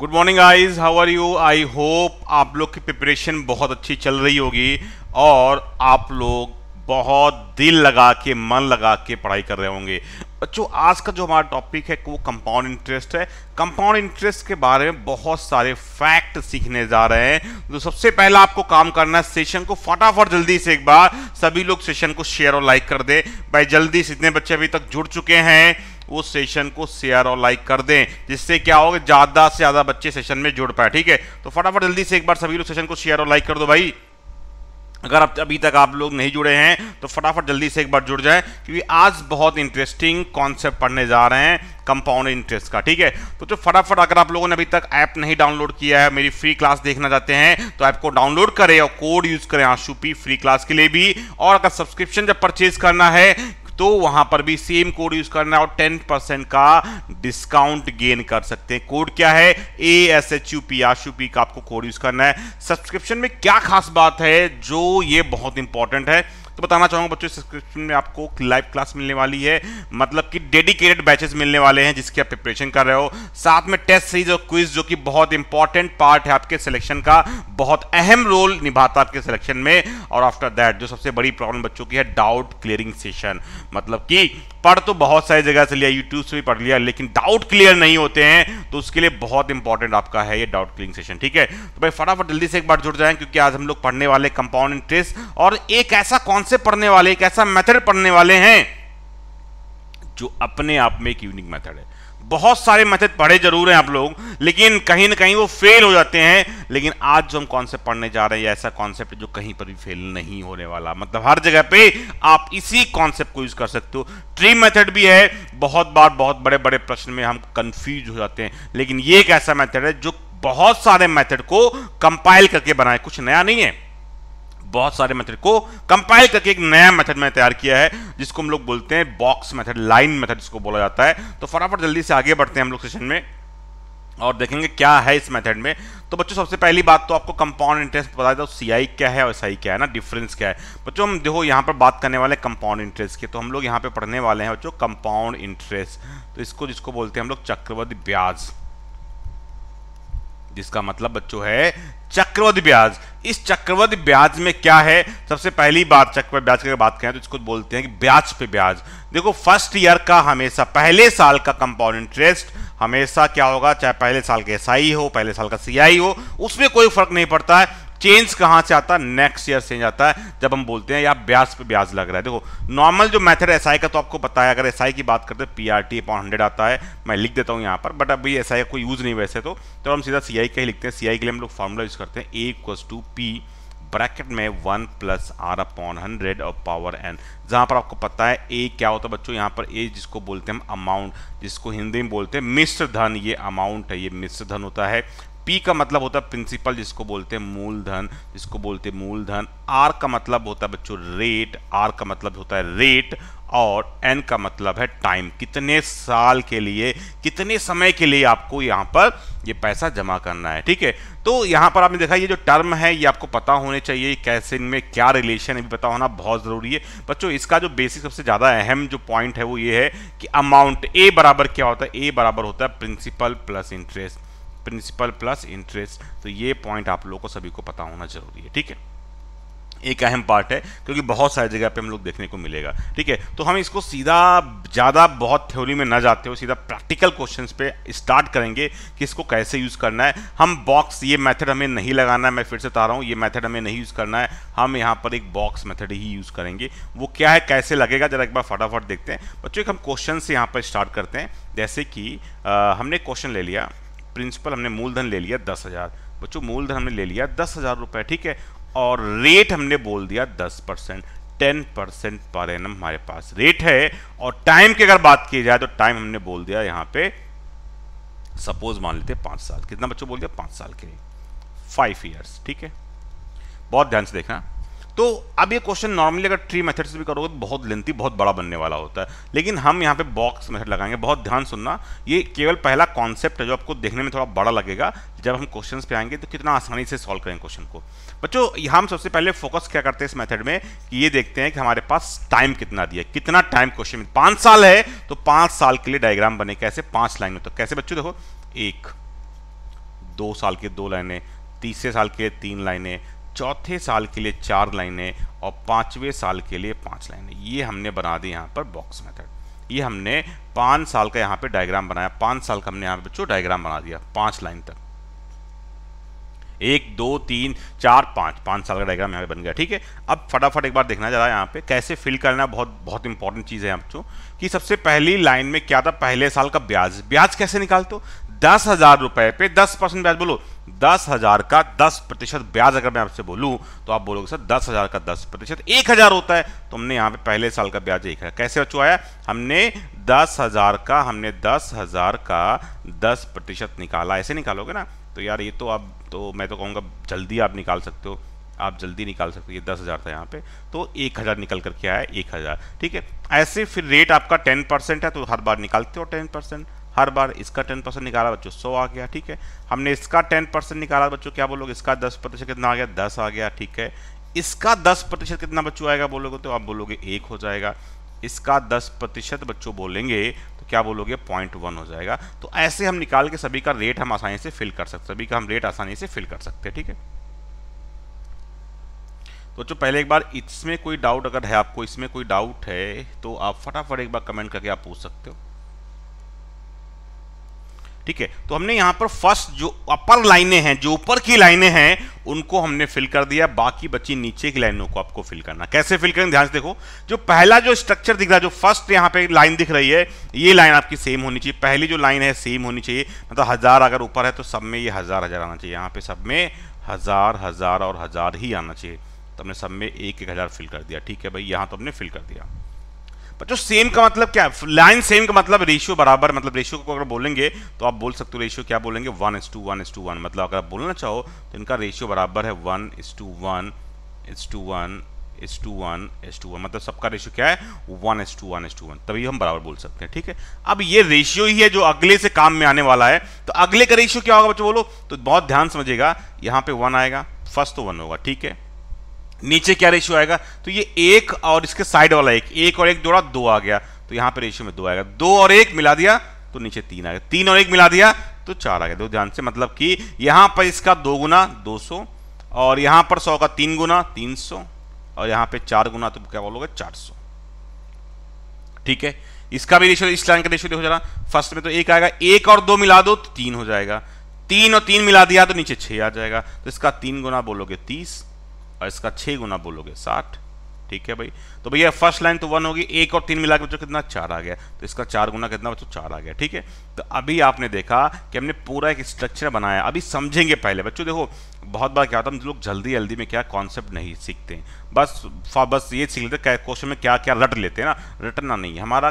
good morning guys how are you I hope आप लोग की प्रिपरेशन बहुत अच्छी चल रही होगी और आप लोग बहुत दिल लगा के मन लगा के पढ़ाई कर रहे होंगे बच्चों आज का जो हमारा टॉपिक है वो कंपाउंड इंटरेस्ट है कंपाउंड इंटरेस्ट के बारे में बहुत सारे फैक्ट सीखने जा रहे हैं तो सबसे पहला आपको काम करना है सेशन को फटाफट जल्दी से एक बार सभी लोग सेशन को शेयर और लाइक कर दें भाई जल्दी से इतने बच्चे अभी तक जुड़ चुके हैं उस सेशन को शेयर और लाइक कर दें जिससे क्या होगा ज़्यादा से ज़्यादा बच्चे सेशन में जुड़ पाए ठीक है तो फटाफट जल्दी से एक बार सभी लोग सेशन को शेयर और लाइक कर दो भाई अगर अब अभी तक आप लोग नहीं जुड़े हैं तो फटाफट जल्दी से एक बार जुड़ जाएं क्योंकि आज बहुत इंटरेस्टिंग कॉन्सेप्ट पढ़ने जा रहे हैं कंपाउंड इंटरेस्ट का ठीक है तो जो फटाफट अगर आप लोगों ने अभी तक ऐप नहीं डाउनलोड किया है मेरी फ्री क्लास देखना चाहते हैं तो ऐप को डाउनलोड करें और कोड यूज करें आशुपी फ्री क्लास के लिए भी और अगर सब्सक्रिप्शन जब परचेज करना है तो वहां पर भी सेम कोड यूज करना है और टेन परसेंट का डिस्काउंट गेन कर सकते हैं कोड क्या है A S H U P ash U P का आपको कोड यूज करना है सब्सक्रिप्शन में क्या खास बात है जो ये बहुत इंपॉर्टेंट है तो बताना चाहूँगा बच्चों सब्सक्रिप्शन में आपको लाइव क्लास मिलने वाली है मतलब कि डेडिकेटेड बैचेस मिलने वाले हैं जिसकी आप प्रिपरेशन कर रहे हो साथ में टेस्ट सीरीज और क्विज जो कि बहुत इंपॉर्टेंट पार्ट है आपके सिलेक्शन का बहुत अहम रोल निभाता आपके सिलेक्शन में और आफ्टर दैट जो सबसे बड़ी प्रॉब्लम बच्चों की है डाउट क्लियरिंग सेशन मतलब कि पढ़ तो बहुत सारी जगह से लिया यूट्यूब से भी पढ़ लिया लेकिन डाउट क्लियर नहीं होते हैं तो उसके लिए बहुत इंपॉर्टेंट आपका है ये डाउट क्लियरिंग सेशन ठीक है तो भाई फटाफट जल्दी से एक बार जुड़ जाए क्योंकि आज हम लोग पढ़ने वाले कंपाउंड इंटरेस्ट और एक ऐसा कौन से पढ़ने वाले एक ऐसा मेथड पढ़ने वाले हैं जो अपने आप में एक यूनिक मेथड है बहुत सारे मेथड पढ़े जरूर हैं आप लोग लेकिन कहीं ना कहीं वो फेल हो जाते हैं लेकिन आज जो हम कॉन्सेप्ट पढ़ने जा रहे हैं ऐसा कॉन्सेप्ट जो कहीं पर भी फेल नहीं होने वाला मतलब हर जगह पे आप इसी कॉन्सेप्ट को यूज कर सकते हो ट्री मेथड भी है बहुत बार बहुत बड़े बड़े प्रश्न में हम कंफ्यूज हो जाते हैं लेकिन ये एक ऐसा मैथड है जो बहुत सारे मैथड को कंपाइल करके बनाए कुछ नया नहीं है बहुत सारे मेथड को कंपाइल करके एक नया मेथड मैंने तैयार किया है जिसको हम लोग बोलते हैं बॉक्स मेथड लाइन मेथड जिसको बोला जाता है तो फटाफट जल्दी से आगे बढ़ते हैं हम लोग सेशन में और देखेंगे क्या है इस मेथड में तो बच्चों सबसे पहली बात तो आपको कंपाउंड इंटरेस्ट बता दो सी आई क्या है और एस आई क्या है ना डिफरेंस क्या है बच्चों हम देखो यहाँ पर बात करने वाले कंपाउंड इंटरेस्ट की तो हम लोग यहाँ पे पढ़ने वाले हैं बच्चों कंपाउंड इंटरेस्ट तो इसको जिसको बोलते हैं हम लोग चक्रवर्ती ब्याज जिसका मतलब बच्चों है चक्रवध ब्याज इस चक्रवध ब्याज में क्या है सबसे पहली बात चक्रवृद्धि ब्याज की बात करें तो इसको बोलते हैं कि ब्याज पे ब्याज देखो फर्स्ट ईयर का हमेशा पहले साल का कंपाउंड इंटरेस्ट हमेशा क्या होगा चाहे पहले साल का एस हो पहले साल का सी हो उसमें कोई फर्क नहीं पड़ता है चेंज कहां से आता है नेक्स्ट ईयर से आता है जब हम बोलते हैं या ब्याज पे ब्याज लग रहा है देखो नॉर्मल जो मेथड एस का तो आपको पता है अगर एस की बात करते हैं पी आर टी हंड्रेड आता है मैं लिख देता हूं यहां पर बट अभी एस का कोई यूज़ नहीं वैसे तो तो हम सीधा सी आई का ही लिखते हैं सीआई के लिए हम लोग फॉर्मुला यूज़ करते हैं A equals to P bracket में one plus R upon hundred और पावर एन जहां पर आपको पता है ए क्या होता है बच्चों यहाँ पर ए जिसको बोलते हैं हम अमाउंट जिसको हिंदी में बोलते हैं मिश्र धन ये अमाउंट है ये मिश्र धन होता है पी का मतलब होता है प्रिंसिपल जिसको बोलते हैं मूलधन जिसको बोलते हैं मूलधन आर का मतलब होता है बच्चों रेट आर का मतलब होता है रेट और एन का मतलब है टाइम कितने साल के लिए कितने समय के लिए आपको यहाँ पर ये पैसा जमा करना है ठीक है तो यहाँ पर आपने देखा ये जो टर्म है ये आपको पता होने चाहिए कैसे इनमें क्या रिलेशन है पता होना बहुत ज़रूरी है बच्चों इसका जो बेसिक सबसे ज़्यादा अहम जो पॉइंट है वो ये है कि अमाउंट ए बराबर क्या होता है ए बराबर होता है principal plus interest principal plus interest तो ये पॉइंट आप लोगों को सभी को पता होना जरूरी है ठीक है एक अहम पार्ट है क्योंकि बहुत सारी जगह पे हम लोग देखने को मिलेगा ठीक है तो हम इसको सीधा ज़्यादा बहुत थ्योरी में ना जाते हो सीधा प्रैक्टिकल क्वेश्चंस पे स्टार्ट करेंगे कि इसको कैसे यूज़ करना है हम बॉक्स ये मेथड हमें नहीं लगाना है मैं फिर से बता रहा हूँ ये मेथड हमें नहीं यूज़ करना है हम यहाँ पर एक बॉक्स मेथड ही यूज़ करेंगे वो क्या है कैसे लगेगा ज़रा एक बार फटाफट देखते हैं बच्चों एक हम क्वेश्चन से यहाँ पर स्टार्ट करते हैं जैसे कि आ, हमने क्वेश्चन ले लिया प्रिंसिपल हमने मूलधन ले लिया दस हज़ार बच्चों मूलधन हमने ले लिया दस हज़ार रुपए ठीक है और रेट हमने बोल दिया दस percent ten percent per annum हमारे पास रेट है और टाइम की अगर बात की जाए तो टाइम हमने बोल दिया यहां पे सपोज मान लेते पांच साल कितना बच्चों बोल दिया पांच साल के लिए फाइव ईयर्स ठीक है बहुत ध्यान से देखना तो अब ये क्वेश्चन नॉर्मली अगर ट्री मेथड से भी करोगे तो बहुत लेंथी बहुत बड़ा बनने वाला होता है लेकिन हम यहाँ पे बॉक्स मेथड लगाएंगे बहुत ध्यान सुनना ये केवल पहला कॉन्सेप्ट है जो आपको देखने में थोड़ा बड़ा लगेगा जब हम क्वेश्चन पे आएंगे तो कितना आसानी से सॉल्व करेंगे क्वेश्चन को बच्चों हम सबसे पहले फोकस क्या करते हैं इस मेथड में कि ये देखते हैं कि हमारे पास टाइम कितना दिया कितना टाइम क्वेश्चन में पाँच साल है तो पाँच साल के लिए डायग्राम बने कैसे पाँच लाइनों तक तो कैसे बच्चों देखो एक दो साल के दो लाइनें तीसरे साल के तीन लाइनें चौथे साल के लिए चार लाइनें और पाँचवें साल के लिए पाँच लाइनें ये हमने बना दी यहाँ पर बॉक्स मेथड ये हमने पाँच साल का यहाँ पे डायग्राम बनाया पाँच साल का हमने यहाँ पे बच्चों डायग्राम बना दिया पाँच लाइन तक एक दो तीन चार पाँच पाँच साल का डायग्राम यहाँ पे बन गया ठीक है अब फटाफट एक बार देखना जा रहा है यहाँ पे कैसे फिल करना बहुत बहुत इंपॉर्टेंट चीज़ है बच्चों कि सबसे पहली लाइन में क्या था पहले साल का ब्याज ब्याज कैसे निकालते हो दस हजार रुपए पे दस परसेंट ब्याज बोलो दस हजार का दस प्रतिशत ब्याज अगर मैं आपसे बोलूं तो आप बोलोगे सर दस हजार का दस प्रतिशत एक हजार होता है तो हमने यहाँ पे पहले साल का ब्याज एक हजार कैसे बच्चों आया हमने दस हजार का हमने दस हजार का दस प्रतिशत निकाला ऐसे निकालोगे ना तो यार ये तो आप तो मैं तो कहूँगा जल्दी आप निकाल सकते हो आप जल्दी निकाल सकते हो ये दस हज़ार था यहाँ पे तो एक हज़ार निकल करके आया एक हज़ार ठीक है ऐसे फिर रेट आपका टेन परसेंट है तो हर बार निकालते हो टेन परसेंट हर बार इसका टेन परसेंट निकाला बच्चों सौ आ गया ठीक है हमने इसका टेन परसेंट निकाला बच्चों क्या बोलोगे इसका दस प्रतिशत कितना आ गया दस आ गया ठीक है इसका दस प्रतिशत कितना बच्चों आएगा बोलोगे तो आप बोलोगे एक हो जाएगा इसका दस प्रतिशत बच्चों बोलेंगे तो क्या बोलोगे पॉइंट वन हो जाएगा तो ऐसे हम निकाल के सभी का रेट हम आसानी से फिल कर सकते सभी का हम रेट आसानी से फिल कर सकते हैं ठीक है तो बच्चों पहले एक बार इसमें कोई डाउट अगर है आपको इसमें कोई डाउट है तो आप फटाफट एक बार कमेंट करके आप पूछ सकते हो ठीक है तो हमने यहाँ पर फर्स्ट जो अपर लाइनें हैं जो ऊपर की लाइनें हैं उनको हमने फिल कर दिया बाकी बची नीचे की लाइनों को आपको फिल करना कैसे फिल करें ध्यान से देखो जो पहला जो स्ट्रक्चर दिख रहा है जो फर्स्ट यहाँ पे लाइन दिख रही है ये लाइन आपकी सेम होनी चाहिए पहली जो लाइन है सेम होनी चाहिए मतलब हज़ार अगर ऊपर है तो सब में ये हज़ार हज़ार आना चाहिए यहाँ पे सब में हज़ार हज़ार और हज़ार ही आना चाहिए तो हमने सब में एक एक हज़ार फिल कर दिया ठीक है भाई यहां तो हमने फिल कर दिया बच्चों सेम का मतलब क्या है लाइन सेम का मतलब रेशियो बराबर मतलब रेशियो को अगर बोलेंगे तो आप बोल सकते हो रेशियो क्या बोलेंगे one is to one is to one मतलब अगर आप बोलना चाहो तो इनका रेशियो बराबर है one is to one is to one is to one as to one मतलब सबका रेशियो क्या है one is to one as to one तभी हम बराबर बोल सकते हैं ठीक है अब ये रेशियो ही है जो अगले से काम में आने वाला है तो अगले का रेशियो क्या होगा बच्चों बोलो तो बहुत ध्यान समझिएगा यहाँ पे वन आएगा फर्स्ट तो वन होगा ठीक है नीचे क्या रेशियो आएगा तो ये एक और इसके साइड वाला एक एक और एक जोड़ा दो आ गया तो यहां पे रेशियो में दो आएगा दो और एक मिला दिया तो नीचे तीन आ गया तीन और एक मिला दिया तो चार आ गया दो तो ध्यान से मतलब कि यहां पर इसका दो गुना दो सौ और यहां पर सौ का तीन गुना तीन सौ और यहां पर चार गुना तो क्या बोलोगे चार सौ ठीक है इसका भी रेशियो इस लाइन का रेशियो हो जा फर्स्ट में तो एक आएगा एक और दो मिला दो तो तीन हो जाएगा तीन और तीन मिला दिया तो नीचे छह आ जाएगा तो इसका तीन गुना बोलोगे तीस और इसका छः गुना बोलोगे साठ ठीक है भाई तो भैया फर्स्ट लाइन तो वन होगी एक और तीन मिला के बच्चों कितना चार आ गया तो इसका चार गुना कितना बच्चों चार आ गया ठीक है तो अभी आपने देखा कि हमने पूरा एक स्ट्रक्चर बनाया अभी समझेंगे पहले बच्चों देखो बहुत बार क्या होता है हम लोग जल्दी जल्दी में क्या कॉन्सेप्ट नहीं सीखते हैं बस बस ये सीख लेते क्वेश्चन में क्या क्या रट लेते हैं ना रटना नहीं हमारा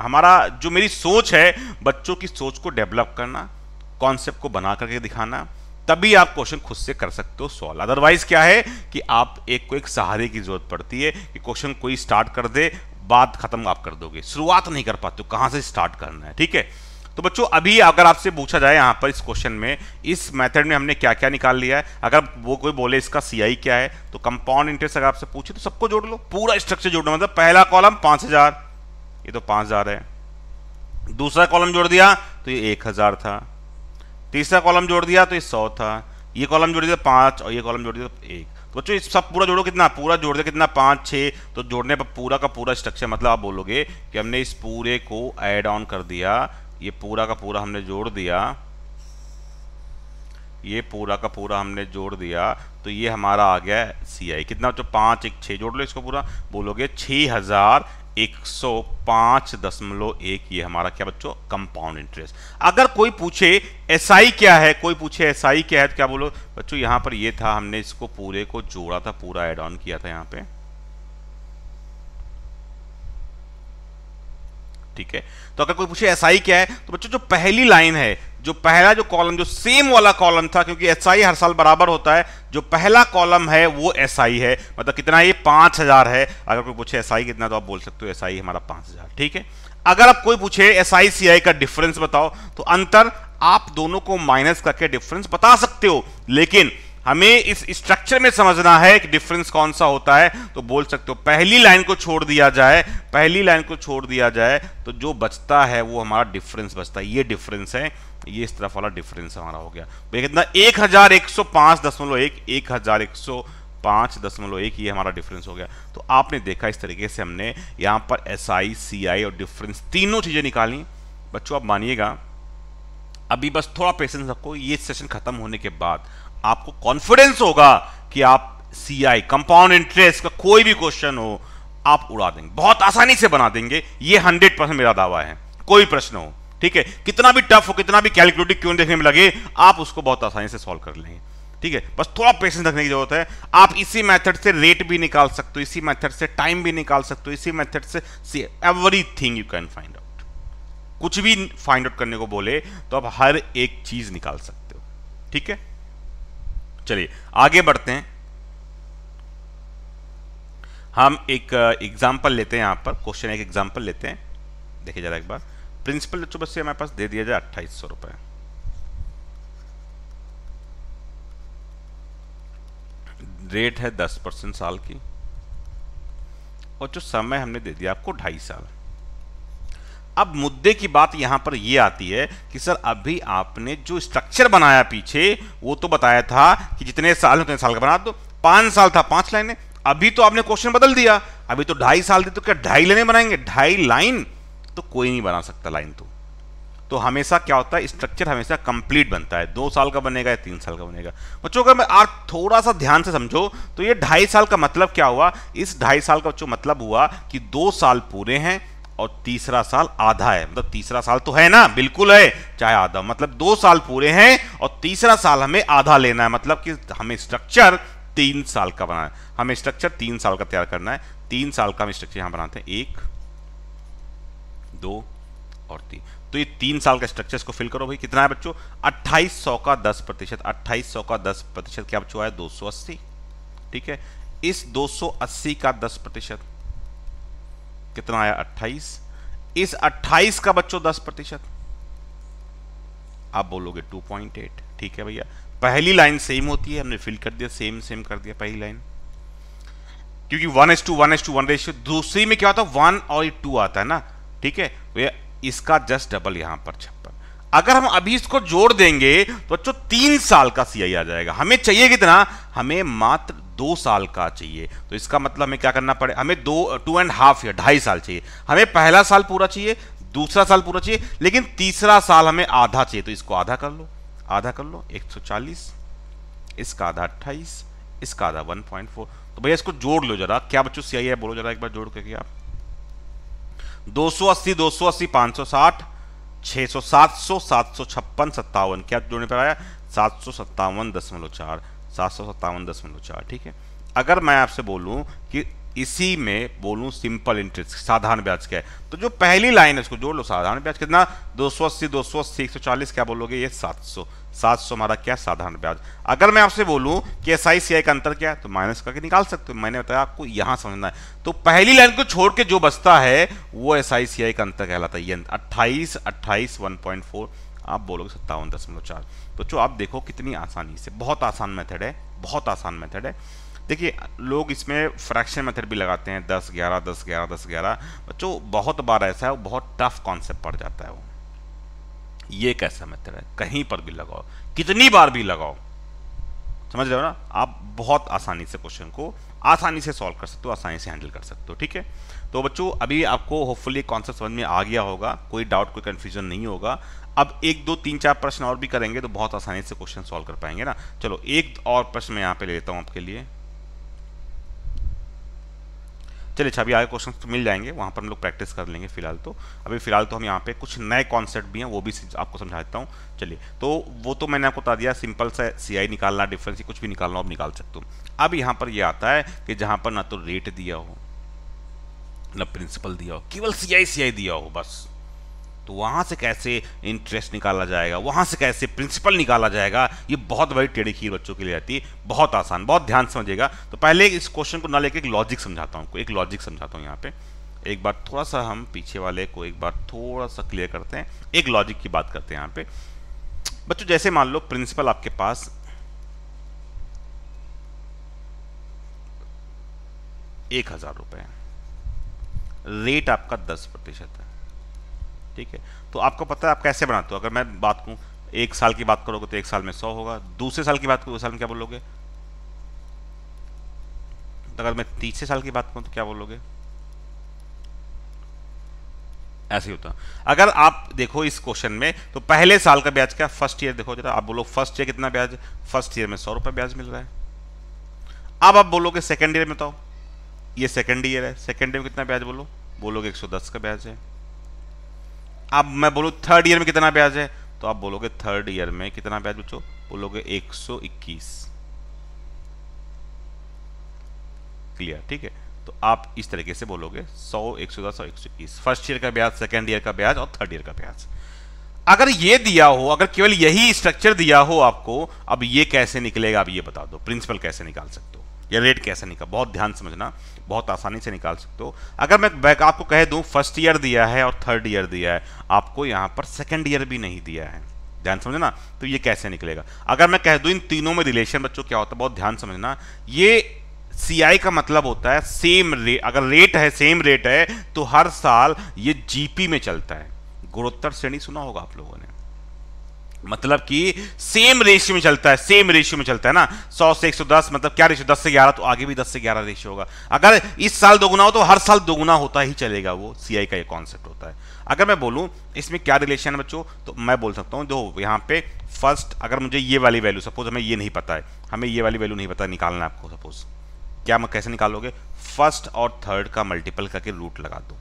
हमारा जो मेरी सोच है बच्चों की सोच को डेवलप करना कॉन्सेप्ट को बना करके दिखाना तभी आप क्वेश्चन खुद से कर सकते हो सॉल्व अदरवाइज क्या है कि आप एक को एक सहारे की जरूरत पड़ती है कि क्वेश्चन कोई स्टार्ट कर दे बात खत्म आप कर दोगे शुरुआत नहीं कर पाते हो कहां से स्टार्ट करना है ठीक है तो बच्चों अभी अगर आपसे पूछा जाए यहां पर इस क्वेश्चन में इस मेथड में हमने क्या क्या निकाल लिया है अगर वो कोई बोले इसका सीआई क्या है तो कंपाउंड इंटरेस्ट अगर आपसे पूछे तो सबको जोड़ लो पूरा स्ट्रक्चर जोड़ना मतलब पहला कॉलम पांच हजार ये तो पांच हजार है दूसरा कॉलम जोड़ दिया तो ये एक हजार था तीसरा कॉलम जोड़ दिया तो ये सौ था ये कॉलम जोड़ दिया तो पाँच और ये कॉलम जोड़ दिया तो एक तो बच्चों इस सब पूरा जोड़ो कितना पूरा जोड़ दिया कितना पाँच छः तो जोड़ने पर पूरा का पूरा स्ट्रक्चर मतलब आप बोलोगे कि हमने इस पूरे को एड ऑन कर दिया ये पूरा का पूरा हमने जोड़ दिया ये पूरा का पूरा हमने जोड़ दिया तो ये हमारा आ गया सी आई कितना बच्चों पाँच एक छः जोड़ लो इसको पूरा बोलोगे छः हज़ार एक ये हमारा क्या बच्चों कंपाउंड इंटरेस्ट अगर कोई पूछे एसआई क्या है कोई पूछे एसआई क्या है तो क्या बोलो बच्चों यहां पर ये था हमने इसको पूरे को जोड़ा था पूरा एड ऑन किया था यहाँ पे ठीक है तो अगर कोई पूछे एसआई क्या है तो बच्चों जो पहली लाइन है जो पहला जो कॉलम जो सेम वाला कॉलम था क्योंकि एसआई हर साल बराबर होता है जो पहला कॉलम है वो एसआई है मतलब कितना ये पांच हजार है अगर कोई पूछे एसआई कितना तो आप बोल सकते हो एसआई हमारा पांच हजार ठीक है अगर आप कोई पूछे एसआई आई सी का डिफरेंस बताओ तो अंतर आप दोनों को माइनस करके डिफरेंस बता सकते हो लेकिन हमें इस स्ट्रक्चर में समझना है कि डिफरेंस कौन सा होता है तो बोल सकते हो पहली लाइन को छोड़ दिया जाए पहली लाइन को छोड़ दिया जाए तो जो बचता है वो हमारा डिफरेंस बचता है ये डिफरेंस है ये इस तरफ वाला डिफरेंस हमारा हो गया तो कितना एक हजार एक सौ पांच दशमलव एक एक हजार एक सौ पांच दशमलव एक ये हमारा डिफरेंस हो गया तो आपने देखा इस तरीके से हमने यहाँ पर एस आई सी आई और डिफरेंस तीनों चीज़ें निकाली बच्चों आप मानिएगा अभी बस थोड़ा पेशेंस रखो ये सेशन ख़त्म होने के बाद आपको कॉन्फिडेंस होगा कि आप सीआई कंपाउंड इंटरेस्ट का कोई भी क्वेश्चन हो आप उड़ा देंगे बहुत आसानी से बना देंगे ये हंड्रेड परसेंट मेरा दावा है कोई प्रश्न हो ठीक है कितना भी टफ हो कितना भी कैलकुलेटिव क्यों देखने में लगे आप उसको बहुत आसानी से सॉल्व कर लेंगे ठीक है बस थोड़ा पेशेंस रखने की जरूरत है आप इसी मेथड से रेट भी निकाल सकते हो इसी मेथड से टाइम भी निकाल सकते हो इसी मेथड से see everything you can find out कुछ भी फाइंड आउट करने को बोले तो आप हर एक चीज निकाल सकते हो ठीक है चलिए आगे बढ़ते हैं हम एक एग्जाम्पल uh, लेते हैं यहाँ पर क्वेश्चन एक एग्जाम्पल लेते हैं देखिए जरा एक बार प्रिंसिपल बच्चों बस हमारे पास दे दिया जाए अट्ठाईस सौ रुपये रेट है दस परसेंट साल की और जो समय हमने दे दिया आपको ढाई साल अब मुद्दे की बात यहां पर यह आती है कि सर अभी आपने जो स्ट्रक्चर बनाया पीछे वो तो बताया था कि जितने साल उतने साल का बना दो पांच साल था पांच लाइनें अभी तो आपने क्वेश्चन बदल दिया अभी तो ढाई साल दी तो क्या ढाई लाइनें बनाएंगे ढाई लाइन तो कोई नहीं बना सकता लाइन तो तो हमेशा क्या होता है स्ट्रक्चर हमेशा कंप्लीट बनता है दो साल का बनेगा या तीन साल का बनेगा बच्चों अगर मैं आप थोड़ा सा ध्यान से समझो तो ये ढाई साल का मतलब क्या हुआ इस ढाई साल का बच्चों मतलब हुआ कि दो साल पूरे हैं और तीसरा साल आधा है मतलब तीसरा साल तो है ना बिल्कुल है चाहे आधा मतलब दो साल पूरे हैं और तीसरा साल हमें आधा लेना है मतलब कि हमें स्ट्रक्चर तीन साल का बनाना है हमें स्ट्रक्चर तीन साल का तैयार करना है तीन साल का हम स्ट्रक्चर यहां बनाते हैं एक दो और तीन तो ये तीन साल का स्ट्रक्चर को फिल करो भाई कितना है बच्चों अट्ठाईस सौ का दस प्रतिशत अट्ठाईस सौ का दस प्रतिशत क्या बच्चों दो सौ अस्सी ठीक है इस दो सौ अस्सी का दस प्रतिशत कितना आया 28 इस 28 का बच्चों 10 प्रतिशत आप बोलोगे 2.8 ठीक है भैया पहली लाइन सेम होती है हमने फिल कर दिया सेम सेम कर दिया पहली लाइन क्योंकि one as to one as to one रेस दूसरी में क्या होता है वन और टू आता है ना ठीक है भैया इसका जस्ट डबल यहां पर छप्पन अगर हम अभी इसको जोड़ देंगे तो बच्चों तीन साल का सीआई आ जाएगा हमें चाहिए कितना हमें मात्र दो साल का चाहिए तो इसका मतलब हमें क्या करना पड़े हमें दो टू एंड हाफ ईयर ढाई साल चाहिए हमें पहला साल पूरा चाहिए दूसरा साल पूरा चाहिए लेकिन तीसरा साल हमें आधा चाहिए तो इसको आधा कर लो आधा कर लो 140 इसका आधा 28 इसका आधा 1.4 तो भैया इसको जोड़ लो जरा क्या बच्चों सी आई बोलो जरा एक बार जोड़ करके आप 280 280 560 600 700 छप्पन सत्तावन क्या जोड़ने पर आया सात सौ सत्तावन दशमलव चार सात सौ सत्तावन चार ठीक है अगर मैं आपसे बोलूं कि इसी में बोलूं सिंपल इंटरेस्ट साधारण ब्याज क्या है तो जो पहली लाइन है उसको जोड़ लो साधारण ब्याज कितना दो सौ अस्सी दो सौ अस्सी एक सौ चालीस क्या बोलोगे ये सात सौ सात सौ हमारा क्या साधारण ब्याज अगर मैं आपसे बोलूं कि एस आई सी आई का अंतर क्या है तो माइनस करके निकाल सकते हो मैंने बताया आपको यहां समझना है तो पहली लाइन को छोड़ के जो बचता है वो एस आई सी आई का अंतर कहलाता है ये अट्ठाईस अट्ठाईस वन पॉइंट फोर आप बोलोगे सत्तावन दशमलव चार तो आप देखो कितनी आसानी से बहुत आसान मेथड है बहुत आसान मेथड है देखिए लोग इसमें फ्रैक्शन मेथड भी लगाते हैं दस ग्यारह दस ग्यारह दस ग्यारह बच्चों बहुत बार ऐसा है बहुत टफ कॉन्सेप्ट पड़ जाता है वो ये कैसा मेथड है कहीं पर भी लगाओ कितनी बार भी लगाओ समझ रहे हो ना आप बहुत आसानी से क्वेश्चन को आसानी से सॉल्व कर सकते हो आसानी से हैंडल कर सकते हो ठीक है तो बच्चों अभी आपको होपफुली कॉन्सेप्ट समझ में आ गया होगा कोई डाउट कोई कंफ्यूजन नहीं होगा अब एक दो तीन चार प्रश्न और भी करेंगे तो बहुत आसानी से क्वेश्चन सॉल्व कर पाएंगे ना चलो एक और प्रश्न मैं यहाँ पे ले लेता हूँ आपके लिए चलिए अच्छा अभी आगे क्वेश्चन तो मिल जाएंगे वहाँ पर हम लोग प्रैक्टिस कर लेंगे फिलहाल तो अभी फिलहाल तो हम यहाँ पे कुछ नए कॉन्सेप्ट भी हैं वो भी आपको समझा देता हूँ चलिए तो वो तो मैंने आपको बता दिया सिंपल सा सीआई निकालना डिफरेंस कुछ भी निकालना आप निकाल सकते हो अब यहाँ पर ये यह आता है कि जहाँ पर ना तो रेट दिया हो ना प्रिंसिपल दिया हो केवल सी आई दिया हो बस तो वहां से कैसे इंटरेस्ट निकाला जाएगा वहां से कैसे प्रिंसिपल निकाला जाएगा ये बहुत बड़ी टेढ़ी खीर बच्चों के लिए आती है बहुत आसान बहुत ध्यान समझिएगा तो पहले इस क्वेश्चन को ना लेकर एक लॉजिक समझाता हूँ एक लॉजिक समझाता हूँ यहाँ पे एक बार थोड़ा सा हम पीछे वाले को एक बार थोड़ा सा क्लियर करते हैं एक लॉजिक की बात करते हैं यहाँ पे बच्चों जैसे मान लो प्रिंसिपल आपके पास एक हज़ार रुपये रेट आपका दस प्रतिशत है ठीक है तो आपको पता है आप कैसे बनाते हो अगर मैं बात कहूँ एक साल की बात करोगे तो एक साल में सौ होगा दूसरे साल की बात करोगे उस साल में क्या बोलोगे तो अगर मैं तीसरे साल की बात करूँ तो क्या बोलोगे ऐसे ही होता अगर आप देखो इस क्वेश्चन में तो पहले साल का ब्याज क्या फर्स्ट ईयर देखो जरा आप बोलो फर्स्ट ईयर कितना ब्याज फर्स्ट ईयर में सौ रुपये ब्याज मिल रहा है अब आप बोलोगे सेकेंड ईयर में बताओ ये सेकेंड ईयर है सेकेंड ईयर में कितना ब्याज बोलो बोलोगे 110 का ब्याज है अब मैं बोलूँ थर्ड ईयर में कितना ब्याज है तो आप बोलोगे थर्ड ईयर में कितना ब्याज बच्चों बोलोगे 121 क्लियर ठीक है तो आप इस तरीके से बोलोगे 100 110 और 121 फर्स्ट ईयर का ब्याज सेकंड ईयर का ब्याज और थर्ड ईयर का ब्याज अगर ये दिया हो अगर केवल यही स्ट्रक्चर दिया हो आपको अब ये कैसे निकलेगा आप ये बता दो प्रिंसिपल कैसे निकाल सकते हो या रेट कैसे निकाल बहुत ध्यान समझना बहुत आसानी से निकाल सकते हो अगर मैं बैक आपको कह दूं फर्स्ट ईयर दिया है और थर्ड ईयर दिया है आपको यहाँ पर सेकेंड ईयर भी नहीं दिया है ध्यान समझना तो ये कैसे निकलेगा अगर मैं कह दूं इन तीनों में रिलेशन बच्चों क्या होता है बहुत ध्यान समझना ये सी का मतलब होता है सेम रेट अगर रेट है सेम रेट है तो हर साल ये जीपी में चलता है गुणोत्तर श्रेणी सुना होगा आप लोगों ने मतलब कि सेम रेशियो में चलता है सेम रेशियो में चलता है ना 100 से 110 मतलब क्या रेशियो 10 से 11 तो आगे भी 10 से 11 रेशियो होगा अगर इस साल दोगुना हो तो हर साल दोगुना होता ही चलेगा वो सीआई का ये कॉन्सेप्ट होता है अगर मैं बोलूँ इसमें क्या रिलेशन है बच्चों तो मैं बोल सकता हूँ जो यहाँ पे फर्स्ट अगर मुझे ये वाली वैल्यू सपोज हमें ये नहीं पता है हमें ये वाली वैल्यू नहीं पता निकालना है आपको सपोज क्या मैं कैसे निकालोगे फर्स्ट और थर्ड का मल्टीपल करके रूट लगा दो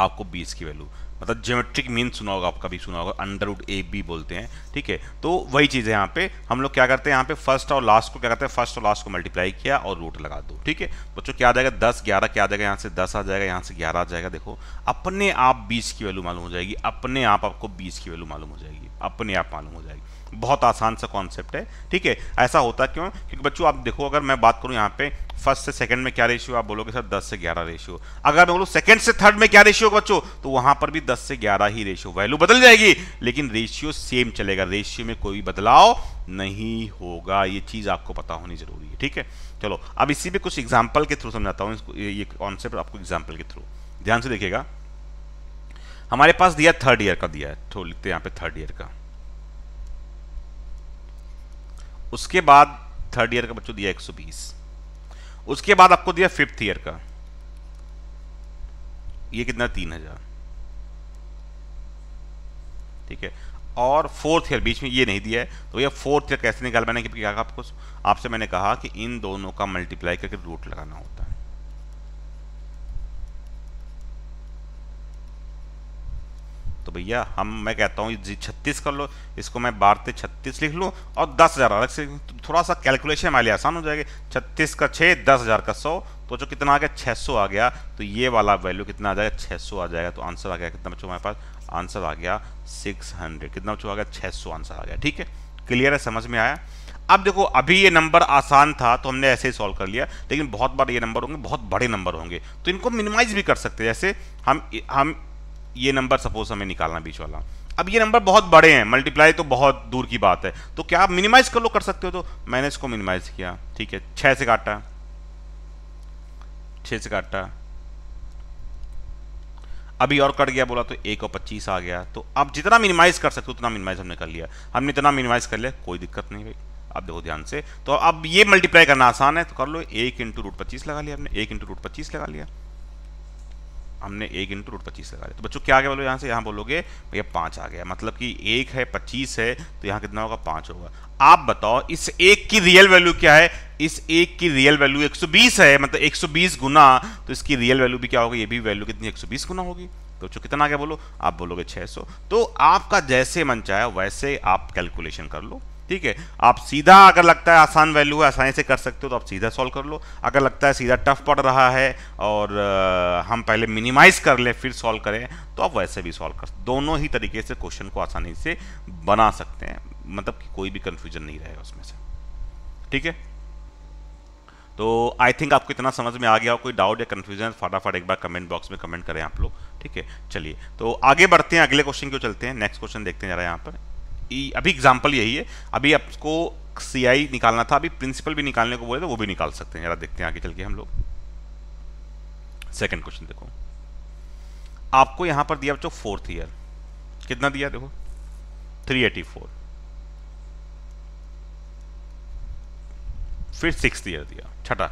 आपको बीस की वैल्यू मतलब ज्योमेट्रिक मीन सुना होगा आपका भी सुना होगा अंडरवुड ए बी बोलते हैं ठीक है तो वही चीज़ है यहाँ पे हम लोग क्या करते हैं यहाँ पे फर्स्ट और लास्ट को क्या करते हैं फर्स्ट और लास्ट को मल्टीप्लाई किया और रूट लगा दो ठीक है बच्चों क्या आ जाएगा दस ग्यारह क्या आ जाएगा यहाँ से दस आ जाएगा यहाँ से ग्यारह आ जाएगा देखो अपने आप बीस की वैल्यू मालूम हो जाएगी अपने आप आपको बीस की वैल्यू मालूम हो जाएगी अपने आप मालूम हो जाएगी बहुत आसान सा कॉन्सेप्ट है ठीक है ऐसा होता क्यों क्योंकि बच्चों आप देखो अगर मैं बात करूं यहाँ पे फर्स्ट से सेकंड में क्या रेशियो आप बोलोगे सर 10 से 11 रेशियो अगर मैं बोलूँ सेकंड से थर्ड में क्या रेशियो बच्चों तो वहां पर भी 10 से 11 ही रेशियो वैल्यू बदल जाएगी लेकिन रेशियो सेम चलेगा रेशियो में कोई बदलाव नहीं होगा ये चीज़ आपको पता होनी जरूरी है ठीक है चलो अब इसी में कुछ एग्जाम्पल के थ्रू समझाता हूँ ये कॉन्सेप्ट आपको एग्जाम्पल के थ्रू ध्यान से देखिएगा हमारे पास दिया थर्ड ईयर का दिया है थोड़ा तो लिखते यहाँ पे थर्ड ईयर का उसके बाद थर्ड ईयर का बच्चों दिया 120 उसके बाद आपको दिया फिफ्थ ईयर का ये कितना तीन हजार ठीक है और फोर्थ ईयर बीच में ये नहीं दिया है तो भैया फोर्थ ईयर कैसे निकाल मैंने आपको आपसे मैंने कहा कि इन दोनों का मल्टीप्लाई करके रूट लगाना होता है तो भैया हम मैं कहता हूँ छत्तीस कर लो इसको मैं से छत्तीस लिख लूँ और दस हज़ार अलग से थोड़ा सा कैलकुलेशन हमारे लिए आसान हो जाएगी छत्तीस का छः दस हज़ार का सौ तो जो कितना आ गया छः सौ आ गया तो ये वाला वैल्यू कितना आ जाएगा छः सौ आ जाएगा तो आंसर आ गया कितना बच्चों हमारे पास आंसर आ गया सिक्स हंड्रेड कितना बच्चों आ गया छः सौ आंसर आ गया ठीक है क्लियर है समझ में आया अब देखो अभी ये नंबर आसान था तो हमने ऐसे ही सॉल्व कर लिया लेकिन बहुत बार ये नंबर होंगे बहुत बड़े नंबर होंगे तो इनको मिनिमाइज भी कर सकते हैं जैसे हम हम ये नंबर सपोज हमें निकालना बीच वाला अब ये नंबर बहुत बड़े हैं मल्टीप्लाई तो बहुत दूर की बात है तो क्या आप मिनिमाइज कर लो कर सकते हो तो मैंने इसको मिनिमाइज किया ठीक है छः से काटा छः से काटा अभी और कट गया बोला तो एक और पच्चीस आ गया तो आप जितना मिनिमाइज कर सकते हो उतना मिनिमाइज हमने कर लिया हमने इतना मिनिमाइज कर लिया कोई दिक्कत नहीं भाई अब देखो ध्यान से तो अब ये मल्टीप्लाई करना आसान है तो कर लो एक इंटू रूट पच्चीस लगा लिया हमने एक इंटू रूट पच्चीस लगा लिया हमने एक इंटू रूट पच्चीस लगा दिया तो बच्चों क्या आ गया बोलो यहाँ से यहाँ बोलोगे भैया पाँच आ गया मतलब कि एक है पच्चीस है तो यहाँ कितना होगा पाँच होगा आप बताओ इस एक की रियल वैल्यू क्या है इस एक की रियल वैल्यू 120 है मतलब 120 गुना तो इसकी रियल वैल्यू भी क्या होगी ये भी वैल्यू कितनी 120 गुना होगी तो बच्चों कितना आ गया बोलो आप बोलोगे 600 तो आपका जैसे मन चाहे वैसे आप कैलकुलेशन कर लो ठीक है आप सीधा अगर लगता है आसान वैल्यू है आसानी से कर सकते हो तो आप सीधा सॉल्व कर लो अगर लगता है सीधा टफ पड़ रहा है और हम पहले मिनिमाइज कर ले फिर सॉल्व करें तो आप वैसे भी सॉल्व कर दोनों ही तरीके से क्वेश्चन को आसानी से बना सकते हैं मतलब कि कोई भी कंफ्यूजन नहीं रहेगा उसमें से ठीक है तो आई थिंक आपको इतना समझ में आ गया हो कोई डाउट या कन्फ्यूजन फटाफट एक बार कमेंट बॉक्स में कमेंट करें आप लोग ठीक है चलिए तो आगे बढ़ते हैं अगले क्वेश्चन क्यों चलते हैं नेक्स्ट क्वेश्चन देखते हैं जरा यहाँ पर अभी एग्जाम्पल यही है अभी आपको सी आई निकालना था अभी प्रिंसिपल भी निकालने को बोले तो वो भी निकाल सकते हैं जरा देखते हैं आगे चल के हम लोग सेकेंड क्वेश्चन देखो आपको यहां पर दिया बच्चों फोर्थ ईयर कितना दिया देखो 384 फिर सिक्स ईयर दिया छठा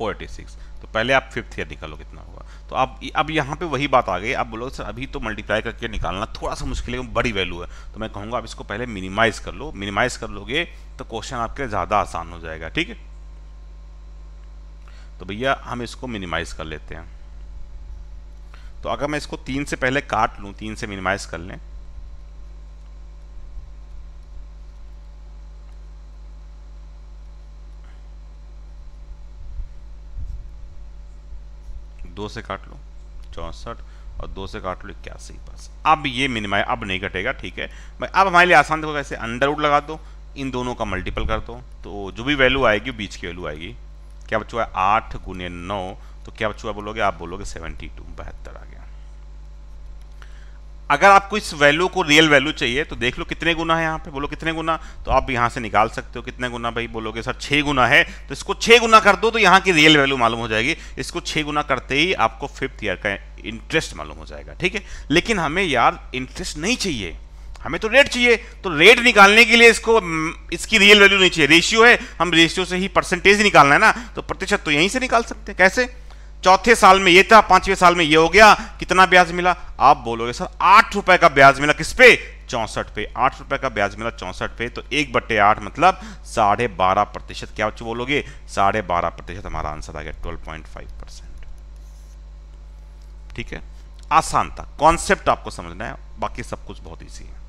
486 तो पहले आप फिफ्थ ईयर निकालो कितना होगा तो अब अब यहाँ पे वही बात आ गई आप बोलो सर अभी तो मल्टीप्लाई करके निकालना थोड़ा सा मुश्किल है बड़ी वैल्यू है तो मैं कहूँगा आप इसको पहले मिनिमाइज़ कर लो मिनिमाइज़ कर लोगे तो क्वेश्चन आपके ज़्यादा आसान हो जाएगा ठीक है तो भैया हम इसको मिनिमाइज़ कर लेते हैं तो अगर मैं इसको तीन से पहले काट लूँ तीन से मिनिमाइज़ कर लें दो से काट लो चौंसठ और दो से काट लो इक्यासी बस अब ये मिनिमाइज अब नहीं घटेगा ठीक है भाई अब हमारे लिए आसान देखो कैसे अंडर उड लगा दो इन दोनों का मल्टीपल कर दो तो जो भी वैल्यू आएगी बीच की वैल्यू आएगी क्या बच्चों आठ गुने नौ तो क्या बच्चों बोलोगे आप बोलोगे सेवेंटी टू बहत्तर आ गया अगर आपको इस वैल्यू को रियल वैल्यू चाहिए तो देख लो कितने गुना है यहाँ पे बोलो कितने गुना तो आप यहाँ से निकाल सकते हो कितने गुना भाई बोलोगे सर छः गुना है तो इसको छः गुना कर दो तो यहाँ की रियल वैल्यू मालूम हो जाएगी इसको छः गुना करते ही आपको फिफ्थ ईयर का इंटरेस्ट मालूम हो जाएगा ठीक है लेकिन हमें यार इंटरेस्ट नहीं चाहिए हमें तो रेट चाहिए तो रेट निकालने के लिए इसको इसकी रियल वैल्यू नहीं चाहिए रेशियो है हम रेशियो से ही परसेंटेज निकालना है ना तो प्रतिशत तो यहीं से निकाल सकते हैं कैसे चौथे साल में ये था पांचवें साल में ये हो गया कितना ब्याज मिला आप बोलोगे सर आठ रुपए का ब्याज मिला किस पे चौसठ पे आठ रुपए का ब्याज मिला चौसठ पे तो एक बट्टे आठ मतलब साढ़े बारह प्रतिशत क्या बोलोगे साढ़े बारह प्रतिशत हमारा आंसर आ गया ट्वेल्व पॉइंट फाइव परसेंट ठीक है आसान था कॉन्सेप्ट आपको समझना है बाकी सब कुछ बहुत ईजी है